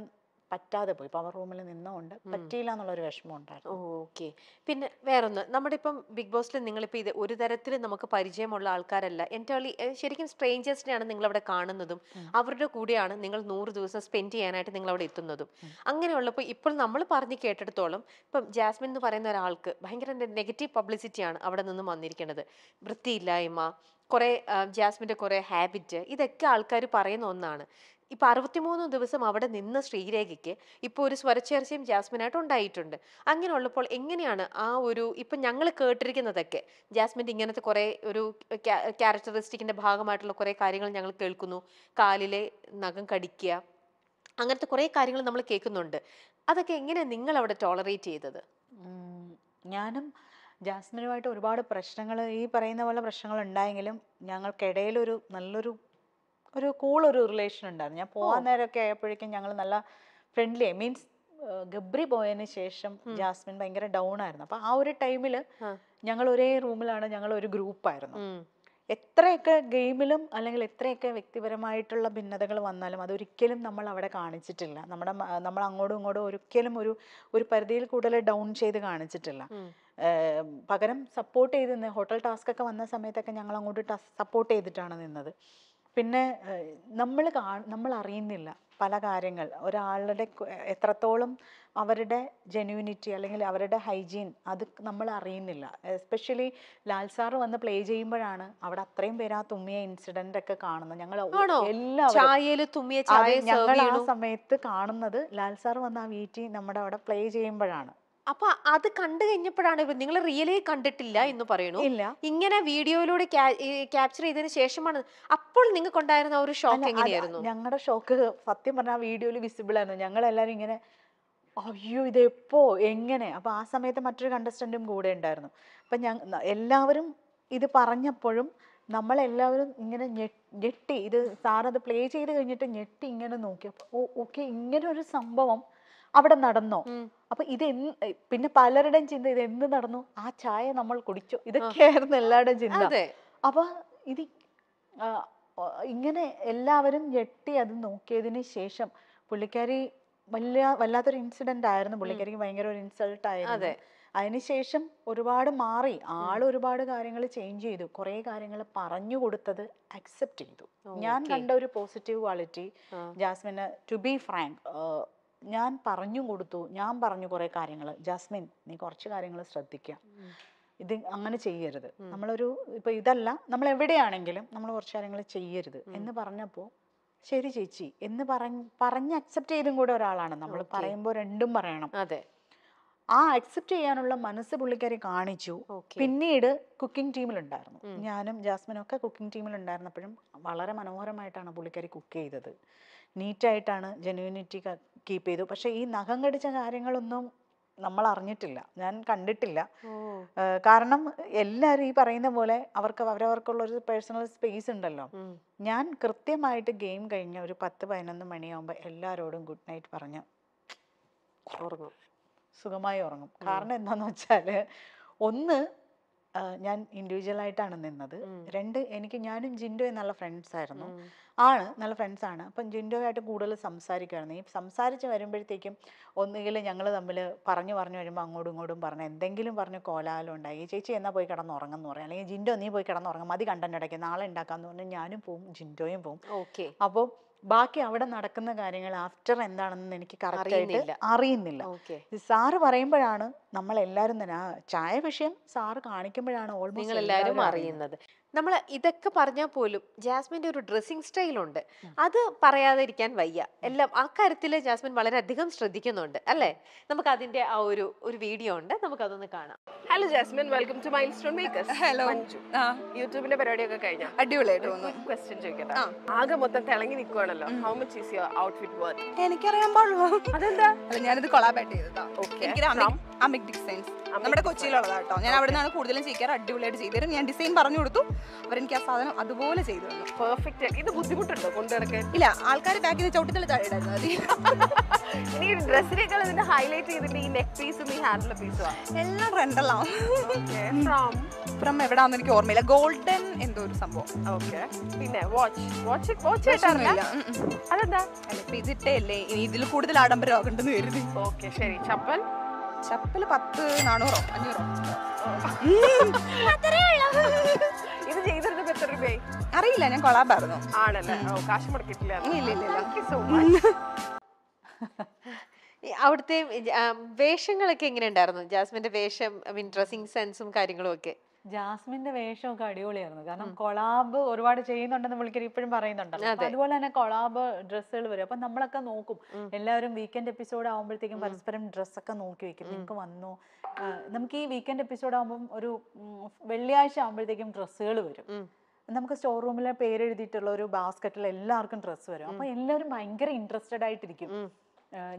പറ്റാതെ പോയി പവർ റൂമിൽ നിന്നുകൊണ്ട് പറ്റിയില്ല ഒരു വിഷമം ഉണ്ടായിരുന്നു ഓക്കെ പിന്നെ വേറൊന്ന് നമ്മുടെ ഇപ്പം ബിഗ് ബോസിൽ നിങ്ങളിപ്പോൾ ഇത് ഒരു തരത്തിൽ നമുക്ക് പരിചയമുള്ള ആൾക്കാരല്ല എൻ്റെ ശരിക്കും സ്ട്രേഞ്ചേഴ്സിനെയാണ് നിങ്ങൾ അവിടെ കാണുന്നതും അവരുടെ കൂടെയാണ് നിങ്ങൾ നൂറ് ദിവസം സ്പെൻഡ് ചെയ്യാനായിട്ട് നിങ്ങൾ അവിടെ എത്തുന്നതും അങ്ങനെയുള്ളപ്പോൾ ഇപ്പോൾ നമ്മൾ പറഞ്ഞ് കേട്ടിടത്തോളം ഇപ്പം ജാസ്മിൻ എന്ന് പറയുന്ന ഒരാൾക്ക് ഭയങ്കര നെഗറ്റീവ് പബ്ലിസിറ്റിയാണ് അവിടെ നിന്നും വന്നിരിക്കുന്നത് വൃത്തിയില്ലായ്മ കുറേ ജാസ്മിൻ്റെ കുറേ ഹാബിറ്റ് ഇതൊക്കെ ആൾക്കാർ പറയുന്ന ഒന്നാണ് ഇപ്പം അറുപത്തിമൂന്ന് ദിവസം അവിടെ നിന്ന ശ്രീരേഖയ്ക്ക് ഇപ്പോൾ ഒരു സ്വരച്ചേർച്ചയും ജാസ്മിനായിട്ട് ഉണ്ടായിട്ടുണ്ട് അങ്ങനെ ഉള്ളപ്പോൾ എങ്ങനെയാണ് ആ ഒരു ഇപ്പം ഞങ്ങൾ കേട്ടിരിക്കുന്നതൊക്കെ ജാസ്മിൻ ഇങ്ങനത്തെ കുറേ ഒരു ക്യാരക്ടറിസ്റ്റിക്കിൻ്റെ ഭാഗമായിട്ടുള്ള കുറേ കാര്യങ്ങൾ ഞങ്ങൾ കേൾക്കുന്നു കാലിലെ നഖം കടിക്കുക അങ്ങനത്തെ കുറേ കാര്യങ്ങൾ നമ്മൾ കേൾക്കുന്നുണ്ട് അതൊക്കെ എങ്ങനെ നിങ്ങൾ അവിടെ ടോളറേറ്റ് ചെയ്തത് ഞാനും ജാസ്മിനുമായിട്ട് ഒരുപാട് പ്രശ്നങ്ങൾ ഈ പറയുന്ന പോലെ പ്രശ്നങ്ങൾ ഉണ്ടായെങ്കിലും ഞങ്ങൾക്കിടയിലൊരു നല്ലൊരു ഒരു കൂൾ ഒരു റിലേഷൻ ഉണ്ടായിരുന്നു ഞാൻ പോകാൻ നേരമൊക്കെ ആയപ്പോഴേക്കും ഞങ്ങൾ നല്ല ഫ്രണ്ട്ലി ആയി മീൻസ് ഗബ്രി പോയതിന് ശേഷം ജാസ്മിൻ ഭയങ്കര ഡൗൺ ആയിരുന്നു അപ്പൊ ആ ഒരു ടൈമിൽ ഞങ്ങൾ ഒരേ റൂമിലാണ് ഞങ്ങൾ ഒരു ഗ്രൂപ്പായിരുന്നു എത്രയൊക്കെ ഗെയിമിലും അല്ലെങ്കിൽ എത്രയൊക്കെ വ്യക്തിപരമായിട്ടുള്ള ഭിന്നതകൾ വന്നാലും അതൊരിക്കലും നമ്മൾ അവിടെ കാണിച്ചിട്ടില്ല നമ്മുടെ നമ്മൾ അങ്ങോട്ടും ഇങ്ങോട്ടും ഒരിക്കലും ഒരു ഒരു പരിധിയിൽ കൂടുതൽ ഡൗൺ ചെയ്ത് കാണിച്ചിട്ടില്ല പകരം സപ്പോർട്ട് ചെയ്ത് ഹോട്ടൽ ടാസ്ക് ഒക്കെ വന്ന സമയത്തൊക്കെ ഞങ്ങൾ അങ്ങോട്ട് സപ്പോർട്ട് ചെയ്തിട്ടാണ് നിന്നത് പിന്നെ നമ്മൾ കാ നമ്മൾ അറിയുന്നില്ല പല കാര്യങ്ങൾ ഒരാളുടെ എത്രത്തോളം അവരുടെ ജെനുവിനിറ്റി അല്ലെങ്കിൽ അവരുടെ ഹൈജീൻ അത് നമ്മൾ അറിയുന്നില്ല എസ്പെഷ്യലി ലാൽ സാർ വന്ന് പ്ലേ ചെയ്യുമ്പോഴാണ് അവിടെ അത്രയും പേര് ആ തുമ്മിയ ഇൻസിഡന്റ് ഒക്കെ കാണുന്നത് ഞങ്ങൾ എല്ലാവരും ഞങ്ങൾ ആ സമയത്ത് കാണുന്നത് ലാൽ സാർ വന്ന് ആ വീട്ടിൽ നമ്മുടെ അവിടെ പ്ലേ ചെയ്യുമ്പോഴാണ് അപ്പൊ അത് കണ്ടു കഴിഞ്ഞപ്പോഴാണ് നിങ്ങൾ റിയലി കണ്ടിട്ടില്ല എന്ന് പറയണു ഇങ്ങനെ വീഡിയോയിലൂടെ ക്യാപ്ചർ ചെയ്തതിന് ശേഷമാണ് അപ്പോൾ നിങ്ങൾക്ക് ഉണ്ടായിരുന്ന ഒരു ഷോക്ക് എങ്ങനെയായിരുന്നു ഞങ്ങളുടെ ഷോക്ക് സത്യം പറഞ്ഞാൽ വീഡിയോയിൽ വിസിബിൾ ആയിരുന്നു ഞങ്ങൾ എല്ലാവരും ഇങ്ങനെ അയ്യോ ഇതെപ്പോ എങ്ങനെ അപ്പൊ ആ സമയത്ത് മറ്റൊരു കണ്ടസ്റ്റന്റും കൂടെ ഉണ്ടായിരുന്നു അപ്പൊ ഞാൻ എല്ലാവരും ഇത് പറഞ്ഞപ്പോഴും നമ്മളെല്ലാവരും ഇങ്ങനെ ഞെട്ടി ഇത് സാറത് പ്ലേ ചെയ്ത് കഴിഞ്ഞിട്ട് ഞെട്ടി ഇങ്ങനെ നോക്കി അപ്പോൾ ഓക്കെ ഇങ്ങനെ ഒരു സംഭവം അവിടെ നടന്നോ അപ്പൊ ഇത് പിന്നെ പലരുടെയും ചിന്ത ഇത് എന്ത് നടന്നു ആ ചായ നമ്മൾ കുടിച്ചു ഇതൊക്കെയായിരുന്നു എല്ലാവരുടെയും ചിന്ത അപ്പൊ ഇത് ഇങ്ങനെ എല്ലാവരും ഞെട്ടി അത് നോക്കിയതിന് ശേഷം പുള്ളിക്കാരി വലിയ വല്ലാത്തൊരു ഇൻസിഡന്റ് ആയിരുന്നു പുള്ളിക്കാരിക്ക് ഭയങ്കര ഒരു ഇൻസൾട്ട് ആയിരുന്നു അതിനുശേഷം ഒരുപാട് മാറി ആള് ഒരുപാട് കാര്യങ്ങൾ ചേഞ്ച് ചെയ്തു കുറേ കാര്യങ്ങൾ പറഞ്ഞു കൊടുത്തത് അക്സെപ്റ്റ് ചെയ്തു ഞാൻ കണ്ട ഒരു പോസിറ്റീവ് ക്വാളിറ്റി ജാസ്മിന് ടു ബി ഫ്രാങ്ക് ഞാൻ പറഞ്ഞു കൊടുത്തു ഞാൻ പറഞ്ഞു കുറേ കാര്യങ്ങൾ ജാസ്മിൻ നീ കുറച്ച് കാര്യങ്ങൾ ശ്രദ്ധിക്കുക ഇത് അങ്ങനെ ചെയ്യരുത് നമ്മളൊരു ഇപ്പൊ ഇതല്ല നമ്മൾ എവിടെയാണെങ്കിലും നമ്മൾ കുറച്ച് കാര്യങ്ങൾ ചെയ്യരുത് എന്ന് പറഞ്ഞപ്പോൾ ശരി ചേച്ചി എന്ന് പറഞ്ഞ് പറഞ്ഞ് അക്സെപ്റ്റ് ചെയ്തും കൂടെ ഒരാളാണ് നമ്മൾ പറയുമ്പോൾ രണ്ടും പറയണം അതെ ആ അക്സെപ്റ്റ് ചെയ്യാനുള്ള മനസ്സ് പുള്ളിക്കാരി കാണിച്ചു പിന്നീട് കുക്കിംഗ് ടീമിലുണ്ടായിരുന്നു ഞാനും ജാസ്മിനും ഒക്കെ കുക്കിംഗ് ടീമിലുണ്ടായിരുന്നപ്പോഴും വളരെ മനോഹരമായിട്ടാണ് പുള്ളിക്കാരി കുക്ക് ചെയ്തത് നീറ്റായിട്ടാണ് ജെനുവിനിറ്റി കീപ്പ് ചെയ്തു പക്ഷേ ഈ നഖം കടിച്ച കാര്യങ്ങളൊന്നും നമ്മൾ അറിഞ്ഞിട്ടില്ല ഞാൻ കണ്ടിട്ടില്ല കാരണം എല്ലാവരും ഈ പറയുന്ന പോലെ അവർക്ക് അവരവർക്കുള്ള ഒരു പേഴ്സണൽ സ്പേസ് ഉണ്ടല്ലോ ഞാൻ കൃത്യമായിട്ട് ഗെയിം കഴിഞ്ഞ ഒരു പത്ത് പതിനൊന്ന് മണിയാകുമ്പോൾ എല്ലാവരോടും ഗുഡ് നൈറ്റ് പറഞ്ഞ് ഉറങ്ങും സുഖമായി ഉറങ്ങും കാരണം എന്താണെന്ന് വെച്ചാൽ ഒന്ന് ഞാൻ ഇൻഡിവിജ്വലായിട്ടാണ് നിന്നത് രണ്ട് എനിക്ക് ഞാനും ജിൻഡോയും നല്ല ഫ്രണ്ട്സ് ആയിരുന്നു ആണ് നല്ല ഫ്രണ്ട്സ് ആണ് അപ്പം ജിൻഡോയായിട്ട് കൂടുതൽ സംസാരിക്കുമായിരുന്നു ഈ സംസാരിച്ച് വരുമ്പോഴത്തേക്കും ഒന്നുകിൽ ഞങ്ങൾ തമ്മിൽ പറഞ്ഞു പറഞ്ഞു വരുമ്പോൾ അങ്ങോട്ടും ഇങ്ങോട്ടും പറഞ്ഞു എന്തെങ്കിലും പറഞ്ഞ് കോലാഹലം ഉണ്ടായി ചേച്ചി എന്നാൽ പോയി കിടന്ന് ഉറങ്ങുന്നു പറയും അല്ലെങ്കിൽ ജിൻഡോ നീ പോയി കിടന്ന് മതി കണ്ടന്റ് ഇടയ്ക്ക് നാളെ ഉണ്ടാക്കാമെന്ന് പറഞ്ഞു ഞാനും പോവും ജിൻഡോയും പോവും ഓക്കെ അപ്പോൾ ബാക്കി അവിടെ നടക്കുന്ന കാര്യങ്ങൾ ആഫ്റ്റർ എന്താണെന്ന് എനിക്ക് കറക്റ്റ് അറിയുന്നില്ല സാറ് പറയുമ്പോഴാണ് നമ്മൾ എല്ലാവരും തന്നെ ആ ചായ വിഷയം സാറ് കാണിക്കുമ്പോഴാണ് ഓൾമോസ്റ്റ് എല്ലാവരും അറിയുന്നത് നമ്മൾ ഇതൊക്കെ പറഞ്ഞാൽ പോലും ജാസ്മിൻ്റെ ഒരു ഡ്രസ്സിങ് സ്റ്റൈലുണ്ട് അത് പറയാതിരിക്കാൻ വയ്യ എല്ലാം ആ കാര്യത്തിൽ ജാസ്മിൻ വളരെയധികം ശ്രദ്ധിക്കുന്നുണ്ട് അല്ലേ നമുക്ക് അതിൻ്റെ ആ ഒരു ഒരു വീഡിയോ ഉണ്ട് നമുക്ക് അതൊന്ന് കാണാം hello Jasmine welcome to Milestone Makers hello യൂട്യൂബിന്റെ പരിപാടിയൊക്കെ കഴിഞ്ഞു അടിപൊളിയായിട്ട് തോന്നുന്നു ക്വസ്റ്റ്യൻ ചോദിക്കട്ടെ ആകെ മൊത്തം തിളങ്ങി നിൽക്കുവാണല്ലോ how much is your outfit work എനിക്കറിയാൻ പാടുള്ളൂ അതെന്താ ഞാനിത് കൊളാബേറ്റ് ചെയ്തതാ ഓക്കെ അമിക് ഡിസൈൻസ് നമ്മുടെ കൊച്ചിയിലുള്ളതാണ് കേട്ടോ ഞാൻ അവിടെ നിന്നാണ് കൂടുതലും ചെയ്യാറ് അടിപൊളിയായിട്ട് ചെയ്തു തരും ഞാൻ ഡിസൈൻ പറഞ്ഞു കൊടുത്തു അവരെനിക്ക് ആ സാധനം അതുപോലെ ചെയ്തു തന്നു പെർഫെക്റ്റ് ഇത് ബുദ്ധിമുട്ടുണ്ടോ കൊണ്ടുനടക്കാൻ ഇല്ല ആൾക്കാർ ബാക്കിൽ ചവിട്ടിത്തള്ളി താഴെ ഇടായിരുന്നു മതി ഇനി ഡ്രസ്സിനേക്കാൾ ഇതിന്റെ ഹൈലൈറ്റ് ചെയ്തിട്ട് ഈ നെക്ക് പീസും ഈ ഹാൻഡിലെ പീസും എല്ലാം റെൻഡലാവും ഫ്രം എവിടാന്ന് എനിക്ക് ഓർമ്മയില്ല ഗോൾഡൻ എന്തോ ഒരു സംഭവം ഓക്കെ പിന്നെ വാച്ച് വാച്ച് വാച്ച് ആയിട്ടാണല്ല അതെന്താ ഇതിട്ടേ അല്ലേ ഇനി ഇതിൽ കൂടുതൽ ആഡംബരമാകണ്ടെന്ന് കരുതി ഓക്കെ ശരി ചപ്പൽ ചപ്പല് പത്ത് നാനൂറോ അഞ്ഞൂറോ ഇത് ചെയ്തിരുന്നപ്പോ എത്ര രൂപയായി അറിയില്ല ഞാൻ കൊളാബായിരുന്നു ആണല്ലേ ഓ, കാശ് മുടക്കിട്ടില്ല ഇല്ല, ഇല്ല, അവിടുത്തെ വേഷങ്ങളൊക്കെ എങ്ങനെ ഉണ്ടായിരുന്നു ജാസ്മിന്റെ വേഷം ഇൻട്രസ്റ്റിംഗ് ഡ്രസ്സിംഗ് സെൻസും കാര്യങ്ങളും ഒക്കെ ജാസ്മിന്റെ വേഷമൊക്കെ അടിപൊളിയായിരുന്നു കാരണം കൊളാബ് ഒരുപാട് ചെയ്യുന്നുണ്ടെന്ന് പുള്ളിക്കരി ഇപ്പോഴും പറയുന്നുണ്ടല്ലോ അതുപോലെ തന്നെ കൊളാബ് ഡ്രസ്സുകൾ വരും അപ്പൊ നമ്മളൊക്കെ നോക്കും എല്ലാവരും വീക്കെൻഡ് എപ്പിസോഡ് ആകുമ്പോഴത്തേക്കും പരസ്പരം ഡ്രസ്സൊക്കെ നോക്കി വെക്കും നിങ്ങൾക്ക് വന്നു നമുക്ക് ഈ വീക്കെൻഡ് എപ്പിസോഡ് ആകുമ്പോൾ ഒരു വെള്ളിയാഴ്ച ആകുമ്പോഴത്തേക്കും ഡ്രസ്സുകൾ വരും നമുക്ക് സ്റ്റോർ റൂമിലെ പേരെഴുതിയിട്ടുള്ള ഒരു ബാസ്ക്കറ്റിൽ എല്ലാവർക്കും ഡ്രസ്സ് വരും അപ്പൊ എല്ലാവരും ഭയങ്കര ഇൻട്രസ്റ്റഡ് ആയിട്ടിരിക്കും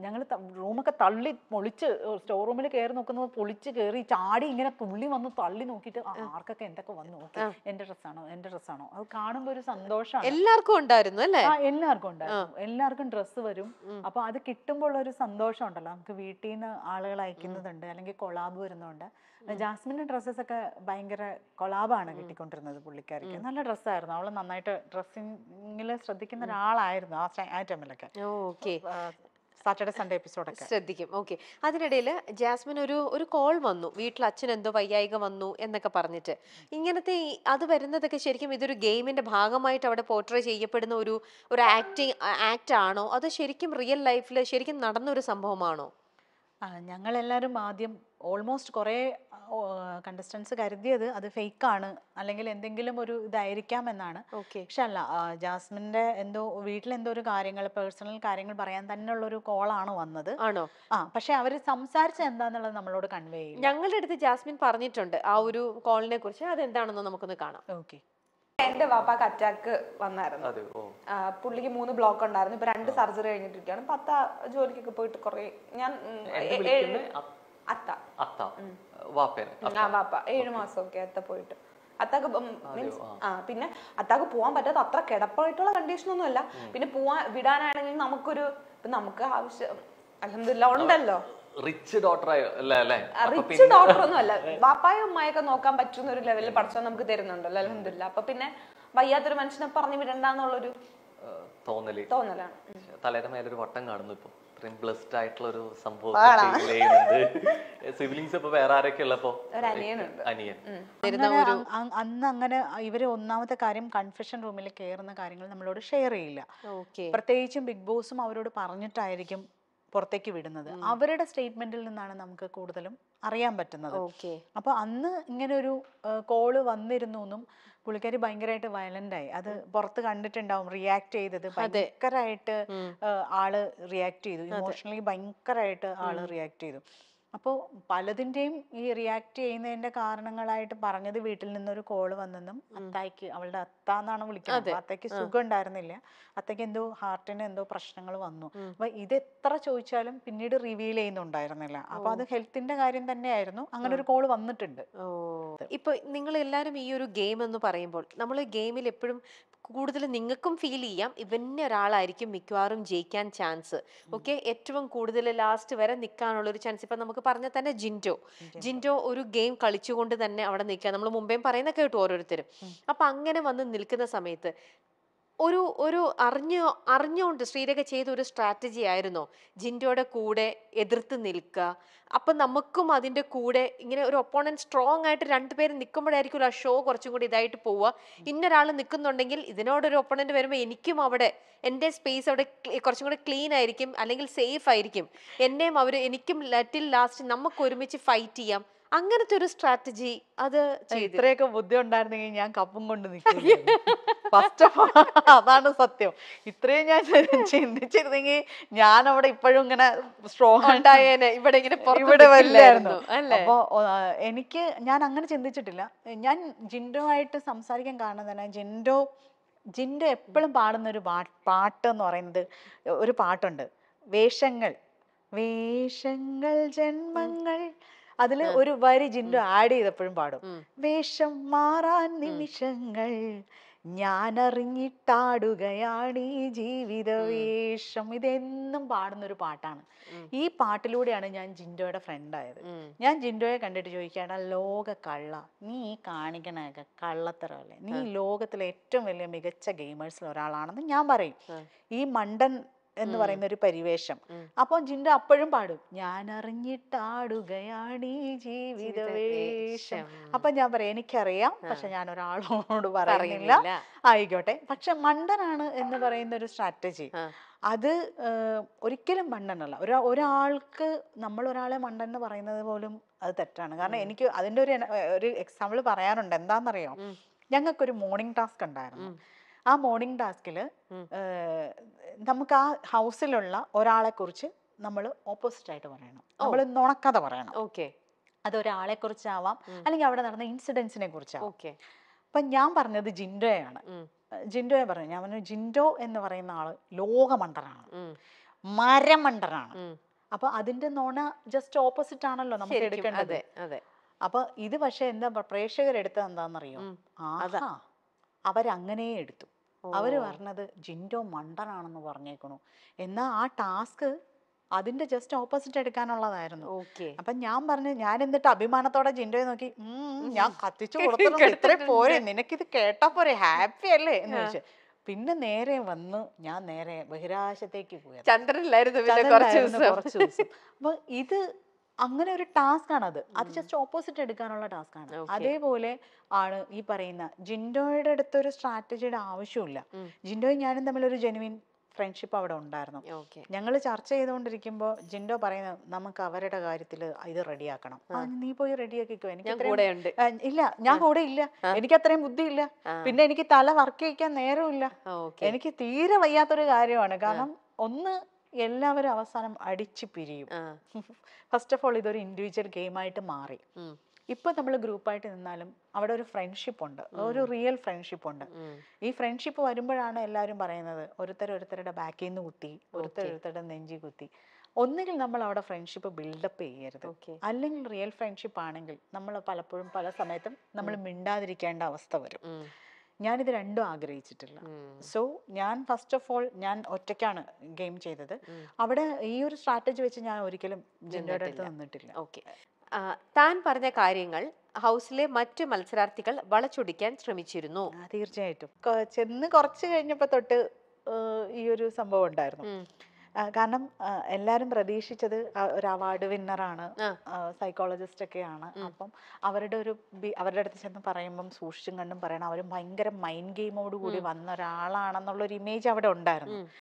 ഞങ്ങൾ റൂമൊക്കെ തള്ളി പൊളിച്ച് സ്റ്റോർ റൂമിൽ കയറി നോക്കുന്നത് പൊളിച്ച് കയറി ചാടി ഇങ്ങനെ തുള്ളി വന്ന് തള്ളി നോക്കിയിട്ട് ആർക്കൊക്കെ എന്തൊക്കെ വന്നു നോക്കി എന്റെ ഡ്രസ്സാണോ എന്റെ ഡ്രസ്സാണോ അത് കാണുമ്പോൾ ഒരു സന്തോഷമാണ് എല്ലാവർക്കും ഉണ്ടായിരുന്നു അല്ലേ എല്ലാവർക്കും ഉണ്ടായിരുന്നു എല്ലാവർക്കും ഡ്രസ്സ് വരും അപ്പൊ അത് കിട്ടുമ്പോൾ ഒരു സന്തോഷം ഉണ്ടല്ലോ നമുക്ക് വീട്ടിൽ നിന്ന് ആളുകൾ അയക്കുന്നതുണ്ട് അല്ലെങ്കിൽ കൊളാബ് വരുന്നുണ്ട് ജാസ്മിന്റെ ഡ്രസ്സസ് ഒക്കെ ഭയങ്കര കൊളാബാണ് കിട്ടിക്കൊണ്ടിരുന്നത് പുള്ളിക്കാരിക്ക് നല്ല ഡ്രസ്സായിരുന്നു അവള് നന്നായിട്ട് ഡ്രസ്സിങ്ങില് ശ്രദ്ധിക്കുന്ന ഒരാളായിരുന്നു ആ ടൈമിലൊക്കെ സാറ്റർഡേ സൺഡേ എപ്പിസോഡൊക്കെ ശ്രദ്ധിക്കും ഓക്കെ അതിനിടയിൽ ജാസ്മിൻ ഒരു ഒരു കോൾ വന്നു വീട്ടിൽ അച്ഛൻ എന്തോ വയ്യായിക വന്നു എന്നൊക്കെ പറഞ്ഞിട്ട് ഇങ്ങനത്തെ അത് വരുന്നതൊക്കെ ശരിക്കും ഇതൊരു ഗെയിമിന്റെ ഭാഗമായിട്ട് അവിടെ പോർട്രേ ചെയ്യപ്പെടുന്ന ഒരു ഒരു ആക്ടിങ് ആക്ട് ആണോ അത് ശരിക്കും റിയൽ ലൈഫിൽ ശരിക്കും നടന്നൊരു സംഭവമാണോ ഞങ്ങളെല്ലാവരും ആദ്യം ഓൾമോസ്റ്റ് കുറേ കണ്ടസ്റ്റൻസ് കരുതിയത് അത് ഫേക്കാണ് അല്ലെങ്കിൽ എന്തെങ്കിലും ഒരു ഇതായിരിക്കാം എന്നാണ് പക്ഷെ അല്ല ജാസ്മിന്റെ എന്തോ വീട്ടിലെന്തോ ഒരു കാര്യങ്ങൾ പേഴ്സണൽ കാര്യങ്ങൾ പറയാൻ തന്നെ ഉള്ള ഒരു കോളാണ് വന്നത് ആണോ ആ പക്ഷെ അവർ സംസാരിച്ച എന്താന്നുള്ളത് നമ്മളോട് കൺവേ ചെയ്യും ഞങ്ങളുടെ അടുത്ത് ജാസ്മിൻ പറഞ്ഞിട്ടുണ്ട് ആ ഒരു കോളിനെ കുറിച്ച് അതെന്താണെന്ന് നമുക്കൊന്ന് കാണാം ഓക്കെ എന്റെ വാപ്പാക്ക് അറ്റാക്ക് വന്നായിരുന്നു പുള്ളിക്ക് മൂന്ന് ബ്ലോക്ക് ഉണ്ടായിരുന്നു ഇപ്പൊ രണ്ട് സർജറി കഴിഞ്ഞിട്ടിരിക്കുകയാണ് പത്താ ജോലിക്കൊക്കെ പോയിട്ട് കുറെ ഞാൻ അത്ത അത്ത ആ വാപ്പ ഏഴ് മാസമൊക്കെ അത്ത പോയിട്ട് അത്താക്ക് മീൻസ് ആ പിന്നെ അത്താക്ക് പോകാൻ പറ്റാത്ത അത്ര കിടപ്പായിട്ടുള്ള കണ്ടീഷൻ ഒന്നും അല്ല പിന്നെ പോവാൻ വിടാനാണെങ്കിൽ നമുക്കൊരു നമുക്ക് ആവശ്യം അലഹമില്ല ഉണ്ടല്ലോ റിച്ച് ഡോക്ടർ റിച്ച് ഡോട്ടർ ഒന്നും അല്ല വാപ്പായും ഉമ്മയൊക്കെ നോക്കാൻ പറ്റുന്ന ഒരു ലെവലിൽ പഠിച്ചാൽ നമുക്ക് തരുന്നുണ്ടല്ലോ അലഹമില്ല അപ്പൊ പിന്നെ വയ്യാത്തൊരു മനുഷ്യനെ പറഞ്ഞു വിടണ്ടെന്നുള്ളൊരു തോന്നല് തോന്നലാണ് തലേടെ മേലൊരു വട്ടം കാണുന്നു ഇപ്പൊ അത്രയും ബ്ലസ്ഡ് ആയിട്ടുള്ള ഒരു സംഭവം സിബിലിങ്സ് ഇപ്പൊ വേറെ ആരൊക്കെയുള്ളപ്പോ അനിയൻ അന്ന് അങ്ങനെ ഇവര് ഒന്നാമത്തെ കാര്യം കൺഫെഷൻ റൂമിൽ കയറുന്ന കാര്യങ്ങൾ നമ്മളോട് ഷെയർ ചെയ്യില്ല പ്രത്യേകിച്ചും ബിഗ് ബോസും അവരോട് പറഞ്ഞിട്ടായിരിക്കും പുറത്തേക്ക് വിടുന്നത് അവരുടെ സ്റ്റേറ്റ്മെന്റിൽ നിന്നാണ് നമുക്ക് കൂടുതലും അറിയാൻ പറ്റുന്നത് അപ്പോൾ അന്ന് ഇങ്ങനെ ഒരു കോള് വന്നിരുന്നു എന്നും പുള്ളിക്കാരി ഭയങ്കരമായിട്ട് വയലന്റ് ആയി അത് പുറത്ത് കണ്ടിട്ടുണ്ടാവും റിയാക്ട് ചെയ്തത് ഭയങ്കരമായിട്ട് ആള് റിയാക്ട് ചെയ്തു ഇമോഷണലി ഭയങ്കരമായിട്ട് ആള് റിയാക്ട് ചെയ്തു അപ്പോൾ പലതിൻ്റെയും ഈ റിയാക്ട് ചെയ്യുന്നതിന്റെ കാരണങ്ങളായിട്ട് പറഞ്ഞത് വീട്ടിൽ നിന്നൊരു കോള് വന്നെന്നും അത്തായ്ക്ക് അവളുടെ അത്ത എന്നാണ് വിളിക്കുന്നത് അത്തയ്ക്ക് സുഖം ഉണ്ടായിരുന്നില്ല അത്തയ്ക്ക് എന്തോ ഹാർട്ടിന് എന്തോ പ്രശ്നങ്ങൾ വന്നു അപ്പൊ ഇത് എത്ര ചോദിച്ചാലും പിന്നീട് റിവീൽ ചെയ്യുന്നുണ്ടായിരുന്നില്ല അപ്പൊ അത് ഹെൽത്തിന്റെ കാര്യം തന്നെയായിരുന്നു അങ്ങനെ ഒരു കോള് വന്നിട്ടുണ്ട് ഇപ്പൊ നിങ്ങൾ എല്ലാരും ഈ ഒരു ഗെയിം എന്ന് പറയുമ്പോൾ നമ്മൾ ഗെയിമിൽ എപ്പോഴും കൂടുതൽ നിങ്ങൾക്കും ഫീൽ ചെയ്യാം ഇവന്നെ ഒരാളായിരിക്കും മിക്കവാറും ജയിക്കാൻ ചാൻസ് ഓക്കെ ഏറ്റവും കൂടുതൽ ലാസ്റ്റ് വരെ നിൽക്കാനുള്ള ഒരു ചാൻസ് ഇപ്പം നമുക്ക് പറഞ്ഞാൽ തന്നെ ജിൻഡോ ജിൻഡോ ഒരു ഗെയിം കളിച്ചുകൊണ്ട് തന്നെ അവിടെ നിൽക്കുക നമ്മൾ മുമ്പേയും പറയുന്ന കേട്ടു ഓരോരുത്തരും അപ്പം അങ്ങനെ വന്ന് നിൽക്കുന്ന സമയത്ത് ഒരു ഒരു അറിഞ്ഞോ അറിഞ്ഞുകൊണ്ട് ശ്രീരേഖ ചെയ്ത ഒരു സ്ട്രാറ്റജി ആയിരുന്നോ ജിൻഡോയുടെ കൂടെ എതിർത്ത് നിൽക്കുക അപ്പം നമുക്കും അതിൻ്റെ കൂടെ ഇങ്ങനെ ഒരു ഒപ്പോണൻറ്റ് സ്ട്രോങ് ആയിട്ട് രണ്ടുപേരും നിൽക്കുമ്പോഴായിരിക്കും ആ ഷോ കുറച്ചും കൂടി ഇതായിട്ട് പോവുക ഇന്നൊരാൾ നിൽക്കുന്നുണ്ടെങ്കിൽ ഇതിനോടൊരു ഒപ്പോണൻ്റ് വരുമ്പോൾ എനിക്കും അവിടെ എൻ്റെ സ്പേസ് അവിടെ കുറച്ചും കൂടി ക്ലീൻ ആയിരിക്കും അല്ലെങ്കിൽ സേഫ് ആയിരിക്കും എന്നെയും അവർ എനിക്കും ലറ്റിൽ ലാസ്റ്റ് നമുക്ക് ഒരുമിച്ച് ഫൈറ്റ് ചെയ്യാം അങ്ങനത്തെ ഒരു സ്ട്രാറ്റജി അത് ഇത്രയൊക്കെ ബുദ്ധി ഉണ്ടായിരുന്നെങ്കിൽ ഞാൻ കപ്പും കൊണ്ട് നിൽക്കും ഫസ്റ്റ് ഓഫ് ഓൾ അതാണ് സത്യം ഇത്രയും ഞാൻ ചിന്തിച്ചിരുന്നെങ്കിൽ ഞാൻ അവിടെ ഇപ്പോഴും ഇങ്ങനെ സ്ട്രോങ് ഉണ്ടായേനെ ഇവിടെ ഇങ്ങനെ ഇവിടെ വരില്ലായിരുന്നു അപ്പോ എനിക്ക് ഞാൻ അങ്ങനെ ചിന്തിച്ചിട്ടില്ല ഞാൻ ജിൻഡോയായിട്ട് സംസാരിക്കാൻ കാരണം തന്നെ ജിൻഡോ ജിൻഡോ എപ്പോഴും പാടുന്ന ഒരു പാട്ട് എന്ന് പറയുന്നത് ഒരു പാട്ടുണ്ട് വേഷങ്ങൾ വേഷങ്ങൾ ജന്മങ്ങൾ അതിൽ ഒരു വരി ജിൻഡോ ആഡ് ചെയ്തപ്പോഴും പാടും വേഷം മാറാൻ നിമിഷങ്ങൾ ഞാനറിഞ്ഞിട്ടാടുകയാണ് ഈ ജീവിതവേഷം ഇതെന്നും പാടുന്നൊരു പാട്ടാണ് ഈ പാട്ടിലൂടെയാണ് ഞാൻ ജിൻഡോയുടെ ഫ്രണ്ടായത് ഞാൻ ജിൻഡോയെ കണ്ടിട്ട് ചോദിക്കാണ് ലോക കള്ള നീ ഈ കാണിക്കണൊക്കെ കള്ളത്തരമല്ലേ നീ ലോകത്തിലെ ഏറ്റവും വലിയ മികച്ച ഗെയിമേഴ്സിൽ ഒരാളാണെന്ന് ഞാൻ പറയും ഈ മണ്ടൻ എന്ന് പറയുന്ന ഒരു പരിവേഷം അപ്പൊ ജിൻഡ അപ്പോഴും പാടും ഞാൻ അറിഞ്ഞിട്ടാടുകയാണ് ഈ ജീവിതവേഷം അപ്പൊ ഞാൻ പറയാം എനിക്കറിയാം പക്ഷെ ഞാൻ ഒരാളോട് പറയുന്നില്ല ആയിക്കോട്ടെ പക്ഷെ മണ്ടനാണ് എന്ന് പറയുന്ന ഒരു സ്ട്രാറ്റജി അത് ഒരിക്കലും മണ്ടനല്ല ഒരാ ഒരാൾക്ക് നമ്മൾ ഒരാളെ മണ്ടൻ എന്ന് പറയുന്നത് പോലും അത് തെറ്റാണ് കാരണം എനിക്ക് അതിന്റെ ഒരു ഒരു എക്സാമ്പിൾ പറയാറുണ്ട് എന്താണെന്നറിയോ ഞങ്ങൾക്കൊരു മോർണിംഗ് ടാസ്ക് ഉണ്ടായിരുന്നു ആ മോർണിംഗ് ടാസ്കിൽ നമുക്ക് ആ ഹൗസിലുള്ള ഒരാളെ കുറിച്ച് നമ്മൾ ഓപ്പോസിറ്റ് ആയിട്ട് പറയണം നമ്മൾ നുണക്കഥ പറയണം ഓക്കെ അതൊരാളെ കുറിച്ചാവാം അല്ലെങ്കിൽ അവിടെ നടന്ന ഇൻസിഡൻസിനെ കുറിച്ചാവാം ഓക്കെ അപ്പൊ ഞാൻ പറഞ്ഞത് ജിൻഡോയാണ് ജിൻഡോയെ പറഞ്ഞു ഞാൻ പറഞ്ഞു ജിൻഡോ എന്ന് പറയുന്ന ആള് ലോകമണ്ടനാണ് മരമണ്ടനാണ് അപ്പൊ അതിന്റെ നോണ ജസ്റ്റ് ഓപ്പോസിറ്റ് ആണല്ലോ നമുക്ക് എടുക്കേണ്ടത് അപ്പൊ ഇത് പക്ഷെ എന്താ പ്രേക്ഷകരെടുത്തത് എന്താണെന്നറിയോ അവരങ്ങനെ എടുത്തു അവർ പറഞ്ഞത് ജിൻഡോ മണ്ടനാണെന്ന് പറഞ്ഞേക്കണു എന്നാൽ ആ ടാസ്ക് അതിന്റെ ജസ്റ്റ് ഓപ്പോസിറ്റ് എടുക്കാനുള്ളതായിരുന്നു അപ്പൊ ഞാൻ പറഞ്ഞു ഞാൻ എന്നിട്ട് അഭിമാനത്തോടെ ജിൻഡോയെ നോക്കി ഞാൻ കത്തിച്ചു കൊടുത്തു ഇത്രേ പോരെ നിനക്കിത് കേട്ടാ പോരെ ഹാപ്പി അല്ലേ എന്ന് ചോദിച്ചു പിന്നെ നേരെ വന്ന് ഞാൻ നേരെ ബഹിരാശത്തേക്ക് പോയി ചന്ദ്രനിലായിരുന്നു കുറച്ച് ദിവസം അപ്പൊ ഇത് അങ്ങനെ ഒരു ടാസ്ക് ആണ് അത് അത് ജസ്റ്റ് ഓപ്പോസിറ്റ് എടുക്കാനുള്ള ടാസ്ക് ആണ് അതേപോലെ ആണ് ഈ പറയുന്ന ജിൻഡോയുടെ അടുത്ത് ഒരു സ്ട്രാറ്റജിയുടെ ആവശ്യമില്ല ജിൻഡോയും ഞാനും തമ്മിൽ ഒരു ജെനുവിൻ ഫ്രണ്ട്ഷിപ്പ് അവിടെ ഉണ്ടായിരുന്നു ഞങ്ങൾ ചർച്ച ചെയ്തുകൊണ്ടിരിക്കുമ്പോൾ ജിൻഡോ പറയുന്നത് നമുക്ക് അവരുടെ കാര്യത്തിൽ ഇത് റെഡിയാക്കണം നീ പോയി റെഡിയാക്കിക്കോ എനിക്ക് ഇല്ല ഞാൻ കൂടെ ഇല്ല എനിക്ക് അത്രയും ബുദ്ധിയില്ല പിന്നെ എനിക്ക് തല വർക്ക് ചെയ്യിക്കാൻ നേരമില്ല എനിക്ക് തീരെ വയ്യാത്തൊരു കാര്യമാണ് കാരണം ഒന്ന് എല്ലാവരും അവസാനം അടിച്ചു പിരിയും ഫസ്റ്റ് ഓഫ് ഓൾ ഇതൊരു ഇൻഡിവിജ്വൽ ഗെയിമായിട്ട് മാറി ഇപ്പൊ നമ്മൾ ഗ്രൂപ്പായിട്ട് നിന്നാലും അവിടെ ഒരു ഫ്രണ്ട്ഷിപ്പ് ഉണ്ട് ഒരു റിയൽ ഫ്രണ്ട്ഷിപ്പ് ഉണ്ട് ഈ ഫ്രണ്ട്ഷിപ്പ് വരുമ്പോഴാണ് എല്ലാവരും പറയുന്നത് ഒരുത്തർ ഒരുത്തരുടെ ബാക്കിൽ നിന്ന് കുത്തി ഒരുത്തർ ഒരുത്തരുടെ നെഞ്ചി കുത്തി ഒന്നുകിൽ നമ്മൾ അവിടെ ഫ്രണ്ട്ഷിപ്പ് ബിൽഡപ്പ് ചെയ്യരുത് അല്ലെങ്കിൽ റിയൽ ഫ്രണ്ട്ഷിപ്പ് ആണെങ്കിൽ നമ്മൾ പലപ്പോഴും പല സമയത്തും നമ്മൾ മിണ്ടാതിരിക്കേണ്ട അവസ്ഥ വരും ഞാനിത് രണ്ടും ആഗ്രഹിച്ചിട്ടില്ല സോ ഞാൻ ഫസ്റ്റ് ഓഫ് ഓൾ ഞാൻ ഒറ്റയ്ക്കാണ് ഗെയിം ചെയ്തത് അവിടെ ഈ ഒരു സ്ട്രാറ്റജി വെച്ച് ഞാൻ ഒരിക്കലും ജിൻഡോയുടെ അടുത്ത് നിന്നിട്ടില്ല ഓക്കെ താൻ പറഞ്ഞ കാര്യങ്ങൾ ഹൗസിലെ മറ്റു മത്സരാർത്ഥികൾ വളച്ചൊടിക്കാൻ ശ്രമിച്ചിരുന്നു തീർച്ചയായിട്ടും ചെന്ന് കുറച്ച് കഴിഞ്ഞപ്പോ തൊട്ട് ഈ ഒരു സംഭവം ഉണ്ടായിരുന്നു കാരണം എല്ലാവരും പ്രതീക്ഷിച്ചത് ഒരു അവാർഡ് വിന്നറാണ് സൈക്കോളജിസ്റ്റ് ഒക്കെയാണ് അപ്പം അവരുടെ ഒരു അവരുടെ അടുത്ത് ചെന്ന് പറയുമ്പം സൂക്ഷിച്ചും കണ്ടും പറയണം അവർ ഭയങ്കര മൈൻഡ് ഗെയിമോട് കൂടി വന്ന ഒരാളാണെന്നുള്ള ഒരു ഇമേജ് അവിടെ ഉണ്ടായിരുന്നു